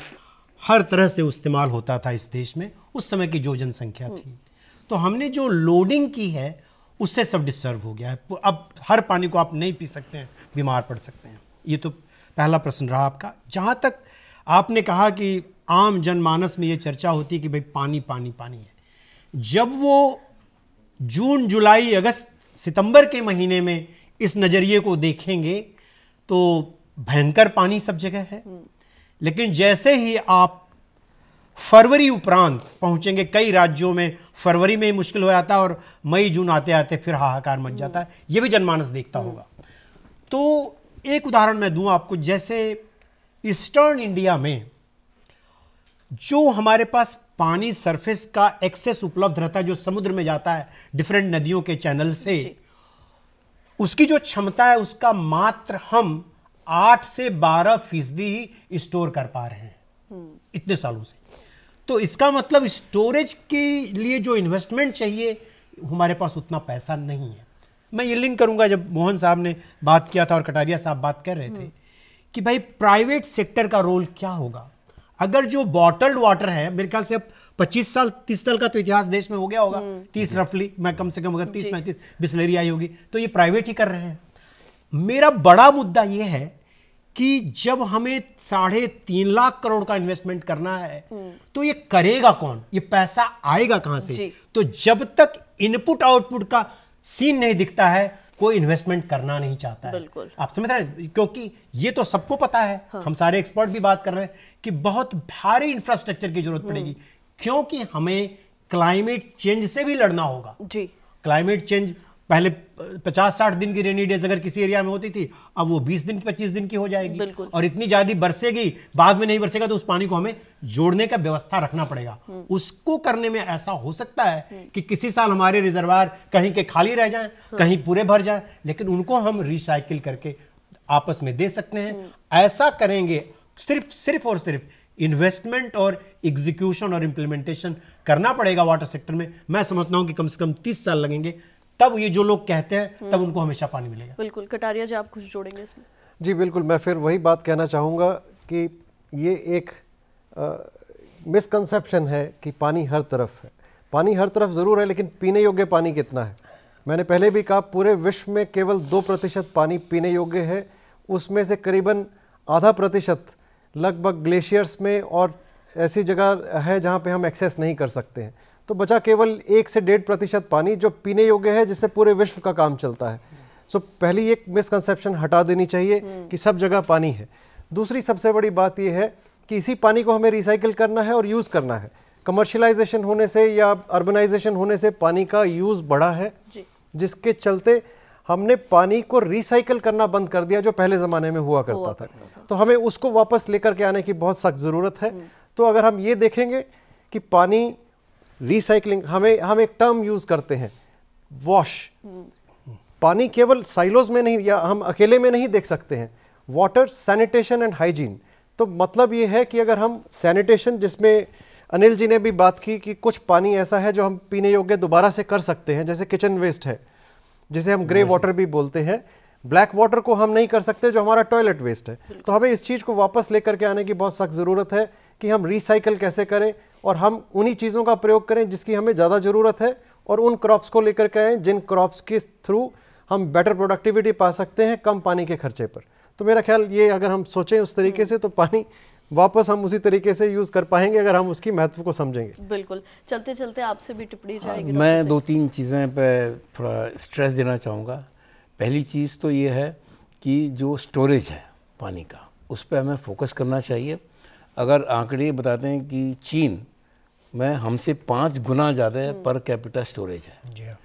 हर तरह से इस्तेमाल होता था इस देश में उस समय की जो जनसंख्या थी तो हमने जो लोडिंग की है उससे सब डिस्टर्ब हो गया है अब हर पानी को आप नहीं पी सकते हैं बीमार पड़ सकते हैं ये तो पहला प्रश्न रहा आपका जहाँ तक आपने कहा कि आम जनमानस में ये चर्चा होती है कि भाई पानी पानी पानी है जब वो जून जुलाई अगस्त सितंबर के महीने में इस नज़रिए को देखेंगे तो भयंकर पानी सब जगह है हम्म। लेकिन जैसे ही आप फरवरी उपरांत पहुंचेंगे कई राज्यों में फरवरी में ही मुश्किल हो जाता है और मई जून आते आते फिर हाहाकार मच जाता है हम्म। यह भी जनमानस देखता हम्म। होगा तो एक उदाहरण मैं दूं आपको जैसे ईस्टर्न इंडिया में जो हमारे पास पानी सरफेस का एक्सेस उपलब्ध रहता है जो समुद्र में जाता है डिफरेंट नदियों के चैनल से उसकी जो क्षमता है उसका मात्र हम आठ से बारह फीसदी स्टोर कर पा रहे हैं हम्म। इतने सालों से तो इसका मतलब स्टोरेज के लिए जो इन्वेस्टमेंट चाहिए हमारे पास उतना पैसा नहीं है मैं ये लिंक करूंगा जब मोहन साहब ने बात किया था और कटारिया साहब बात कर रहे थे हम्म। कि भाई प्राइवेट सेक्टर का रोल क्या होगा अगर जो बॉटल्ड वाटर है मेरे ख्याल से पच्चीस साल तीस साल का तो इतिहास देश में हो गया होगा हम्म। तीस रफली मैं कम से कम अगर तीस पैंतीस बिस्लरी आई होगी तो ये प्राइवेट ही कर रहे हैं मेरा बड़ा मुद्दा ये है कि जब हमें साढ़े तीन लाख करोड़ का इन्वेस्टमेंट करना है हम्म। तो ये करेगा कौन ये पैसा आएगा कहां से तो जब तक इनपुट आउटपुट का सीन नहीं दिखता है कोई इन्वेस्टमेंट करना नहीं चाहता है आप समझ रहे हैं क्योंकि ये तो सबको पता है हाँ। हम सारे एक्सपर्ट भी बात कर रहे हैं कि बहुत भारी इंफ्रास्ट्रक्चर की जरूरत पड़ेगी हम्म। क्योंकि हमें क्लाइमेट चेंज से भी लड़ना होगा जी क्लाइमेट चेंज पहले पचास साठ दिन की रेनी डेज अगर किसी एरिया में होती थी अब वो बीस दिन पच्चीस दिन की हो जाएगी और इतनी ज्यादा बरसेगी बाद में नहीं बरसेगा तो उस पानी को हमें जोड़ने का व्यवस्था रखना पड़ेगा हम्म। उसको करने में ऐसा हो सकता है हम्म। कि किसी साल हमारे रिजर्वायर कहीं के खाली रह जाए हाँ। कहीं पूरे भर जाए लेकिन उनको हम रिसाइकिल करके आपस में दे सकते हैं हम्म। ऐसा करेंगे सिर्फ सिर्फ और सिर्फ इन्वेस्टमेंट और एग्जीक्यूशन और इम्प्लीमेंटेशन करना पड़ेगा वाटर सेक्टर में मैं समझता हूं कि कम से कम तीस साल लगेंगे तब ये जो लोग कहते हैं तब हम्म। उनको हमेशा पानी मिलेगा बिल्कुल कटारिया जी आप कुछ जोड़ेंगे इसमें जी बिल्कुल मैं फिर वही बात कहना चाहूँगा कि ये एक मिसकंसेप्शन है कि पानी हर तरफ है पानी हर तरफ ज़रूर है लेकिन पीने योग्य पानी कितना है मैंने पहले भी कहा पूरे विश्व में केवल दो प्रतिशत पानी पीने योग्य है उसमें से करीबन आधा प्रतिशत लगभग ग्लेशियर्स में और ऐसी जगह है जहाँ पे हम एक्सेस नहीं कर सकते हैं तो बचा केवल एक से डेढ़ प्रतिशत पानी जो पीने योग्य है जिससे पूरे विश्व का काम चलता है सो so, पहली एक मिसकंसेप्शन हटा देनी चाहिए हम्म। कि सब जगह पानी है दूसरी सबसे बड़ी बात यह है कि इसी पानी को हमें रिसाइकिल करना है और यूज़ करना है कमर्शलाइजेशन होने से या अर्बनाइजेशन होने से पानी का यूज़ बढ़ा है जिसके चलते हमने पानी को रिसाइकिल करना बंद कर दिया जो पहले ज़माने में हुआ करता हुआ था।, था तो हमें उसको वापस लेकर के आने की बहुत सख्त ज़रूरत है हम्म। तो अगर हम ये देखेंगे कि पानी रिसाइकलिंग हमें हम एक टर्म यूज करते हैं वॉश पानी केवल साइलोज में नहीं या हम अकेले में नहीं देख सकते हैं वाटर सैनिटेशन एंड हाइजीन तो मतलब ये है कि अगर हम सैनिटेशन जिसमें अनिल जी ने भी बात की कि कुछ पानी ऐसा है जो हम पीने योग्य दोबारा से कर सकते हैं जैसे किचन वेस्ट है जिसे हम ग्रे वाटर भी बोलते हैं ब्लैक वाटर को हम नहीं कर सकते जो हमारा टॉयलेट वेस्ट है तो हमें इस चीज़ को वापस लेकर के आने की बहुत सख्त ज़रूरत है कि हम रिसाइकल कैसे करें और हम उन्हीं चीज़ों का प्रयोग करें जिसकी हमें ज़्यादा ज़रूरत है और उन क्रॉप्स को लेकर के आएँ जिन क्रॉप्स के थ्रू हम बेटर प्रोडक्टिविटी पा सकते हैं कम पानी के खर्चे पर तो मेरा ख्याल ये अगर हम सोचें उस तरीके से तो पानी वापस हम उसी तरीके से यूज़ कर पाएंगे अगर हम उसकी महत्व को समझेंगे बिल्कुल चलते चलते आपसे भी टिप्पणी जाएगी हाँ, मैं दो तीन चीज़ें पे थोड़ा स्ट्रेस देना चाहूँगा पहली चीज़ तो ये है कि जो स्टोरेज है पानी का उस पर हमें फोकस करना चाहिए अगर आंकड़े बताते हैं कि चीन में हमसे पाँच गुना ज़्यादा हम्म। पर कैपिटा स्टोरेज है हाँ।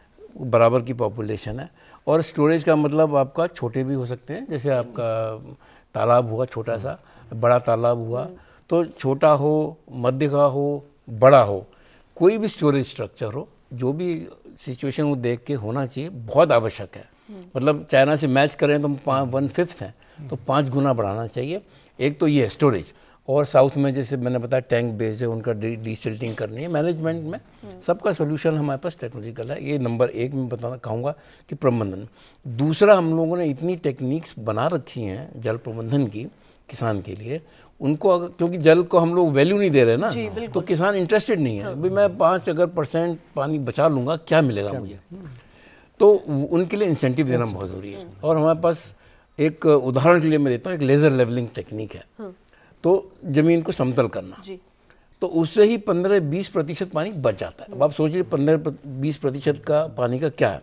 बराबर की पॉपुलेशन है और स्टोरेज का मतलब आपका छोटे भी हो सकते हैं जैसे आपका तालाब हुआ छोटा सा बड़ा तालाब हुआ तो छोटा हो मध्य का हो बड़ा हो कोई भी स्टोरेज स्ट्रक्चर हो जो भी सिचुएशन को देख के होना चाहिए बहुत आवश्यक है हम्म। मतलब चाइना से मैच करें तो हम वन फिफ्थ हैं तो हम्म। पाँच गुना बढ़ाना चाहिए एक तो ये है स्टोरेज और साउथ में जैसे मैंने बताया टैंक बेस्ड है उनका डी डीसिल्टिंग करनी है मैनेजमेंट में हम्म। सबका सोल्यूशन हमारे पास टेक्नोलॉजिकल है ये नंबर एक में बताना कहूँगा कि प्रबंधन दूसरा हम लोगों ने इतनी टेक्निक्स बना रखी हैं जल प्रबंधन की किसान के लिए उनको अगर क्योंकि जल को हम लोग वैल्यू नहीं दे रहे ना तो किसान इंटरेस्टेड नहीं है अभी मैं पाँच अगर परसेंट पानी बचा लूँगा क्या मिलेगा मुझे हम्म। तो उनके लिए इंसेंटिव देना बहुत ज़रूरी है और हमारे पास एक उदाहरण के लिए मैं देता हूँ एक लेज़र लेवलिंग टेक्निक है हाँ। तो ज़मीन को समतल करना तो उससे ही पंद्रह बीस प्रतिशत पानी बच जाता है अब आप सोचिए पंद्रह बीस प्रतिशत का पानी का क्या है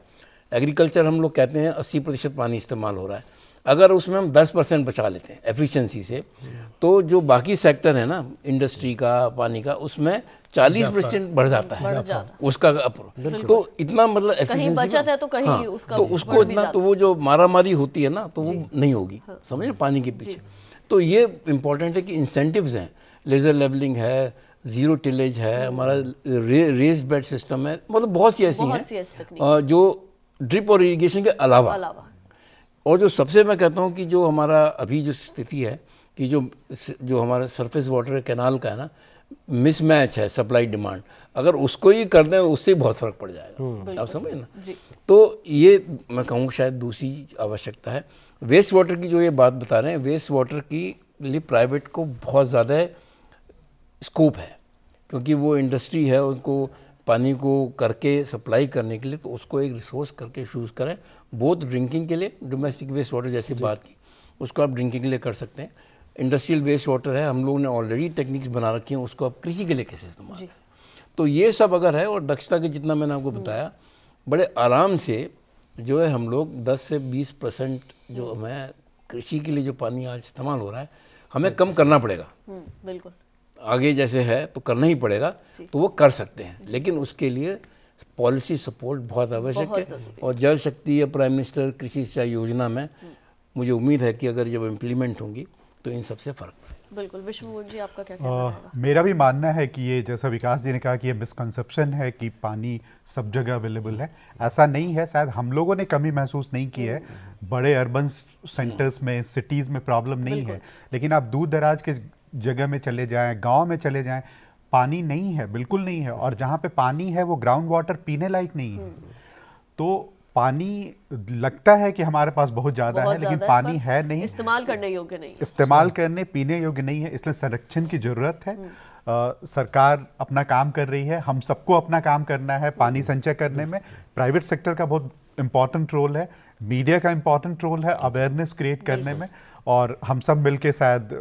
एग्रीकल्चर हम लोग कहते हैं अस्सी प्रतिशत पानी इस्तेमाल हो रहा है अगर उसमें हम दस परसेंट बचा लेते हैं एफिशिएंसी से तो जो बाकी सेक्टर है ना इंडस्ट्री का पानी का उसमें चालीस परसेंट बढ़ जाता है उसका अप्रो तो इतना मतलब कहीं है तो कहीं हाँ, उसका तो उसको इतना तो वो जो मारामारी होती है ना तो वो नहीं होगी हाँ। समझ पानी के पीछे तो ये इम्पोर्टेंट है कि इंसेंटिव्स हैं लेज़र लेवलिंग है ज़ीरो टिलेज है hmm. हमारा रे, रेस बेड सिस्टम है मतलब बहुत सी ऐसी हैं जो ड्रिप और इरीगेशन के अलावा, और जो सबसे मैं कहता हूँ कि जो हमारा अभी जो स्थिति है कि जो जो हमारा सरफेस वाटर कैनाल का है ना मिसमैच है सप्लाई डिमांड अगर उसको ही कर दें उससे बहुत फ़र्क पड़ जाएगा hmm. आप समझे ना तो ये मैं कहूँ शायद दूसरी आवश्यकता है वेस्ट वाटर की जो ये बात बता रहे हैं वेस्ट वाटर की लिए प्राइवेट को बहुत ज़्यादा स्कोप है क्योंकि वो इंडस्ट्री है उनको पानी को करके सप्लाई करने के लिए तो उसको एक रिसोर्स करके चूज़ करें बोथ ड्रिंकिंग के लिए डोमेस्टिक वेस्ट वाटर जैसी बात की उसको आप ड्रिंकिंग के लिए कर सकते हैं इंडस्ट्रियल वेस्ट वाटर है हम लोगों ने ऑलरेडी टेक्निक्स बना रखी हैं उसको आप कृषि के लिए कैसे इस्तेमाल करें तो ये सब अगर है और दक्षता के जितना मैंने आपको बताया बड़े आराम से जो है हम लोग 10 से 20 परसेंट जो हमें कृषि के लिए जो पानी आज इस्तेमाल हो रहा है हमें कम करना पड़ेगा हम्म, बिल्कुल आगे जैसे है तो करना ही पड़ेगा तो वो कर सकते हैं लेकिन उसके लिए पॉलिसी सपोर्ट बहुत आवश्यक है और जल शक्ति या प्राइम मिनिस्टर कृषि सिंचाई योजना में हम्म। मुझे उम्मीद है कि अगर जब इम्प्लीमेंट होंगी तो इन सबसे फ़र्क पड़ेगा बिल्कुल विष्णु जी आपका क्या कहना है मेरा भी मानना है कि ये जैसा विकास जी ने कहा कि ये मिसकंसेप्शन है कि पानी सब जगह अवेलेबल है ऐसा नहीं है शायद हम लोगों ने कमी महसूस नहीं की है बड़े अर्बन सेंटर्स में सिटीज़ में प्रॉब्लम नहीं है लेकिन आप दूर दराज के जगह में चले जाएँ गाँव में चले जाएँ पानी नहीं है बिल्कुल नहीं है और जहाँ पे पानी है वो ग्राउंड वाटर पीने लायक नहीं है हम्म। तो पानी लगता है कि हमारे पास बहुत ज़्यादा है लेकिन है, पानी है नहीं इस्तेमाल करने योग्य नहीं इस्तेमाल करने पीने योग्य नहीं है इसलिए संरक्षण की ज़रूरत है आ, हम्म। सरकार अपना काम कर रही है हम सबको अपना काम करना है पानी हम्म। संचय करने में प्राइवेट सेक्टर का बहुत इम्पॉर्टेंट रोल है मीडिया का इम्पॉर्टेंट रोल है अवेयरनेस क्रिएट करने में और हम सब मिलके शायद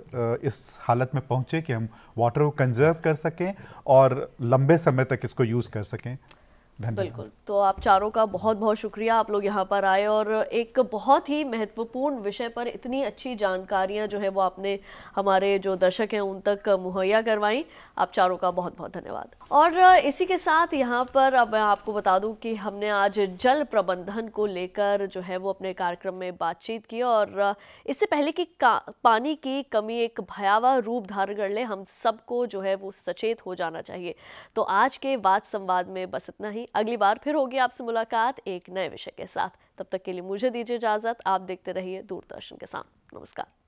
इस हालत में पहुंचे कि हम वाटर को कंजर्व कर सकें और लंबे समय तक इसको यूज़ कर सकें बिल्कुल तो आप चारों का बहुत बहुत शुक्रिया आप लोग यहाँ पर आए और एक बहुत ही महत्वपूर्ण विषय पर इतनी अच्छी जानकारियाँ जो है वो आपने हमारे जो दर्शक हैं उन तक मुहैया करवाई आप चारों का बहुत बहुत धन्यवाद और इसी के साथ यहाँ पर अब मैं आपको बता दूँ कि हमने आज जल प्रबंधन को लेकर जो है वो अपने कार्यक्रम में बातचीत की और इससे पहले कि पानी की कमी एक भयावह रूप धारण कर ले हम सबको जो है वो सचेत हो जाना चाहिए तो आज के वाद संवाद में बस इतना ही थी अगली बार फिर होगी आपसे मुलाकात एक नए विषय के साथ तब तक के लिए मुझे दीजिए इजाजत आप देखते रहिए दूरदर्शन के साथ नमस्कार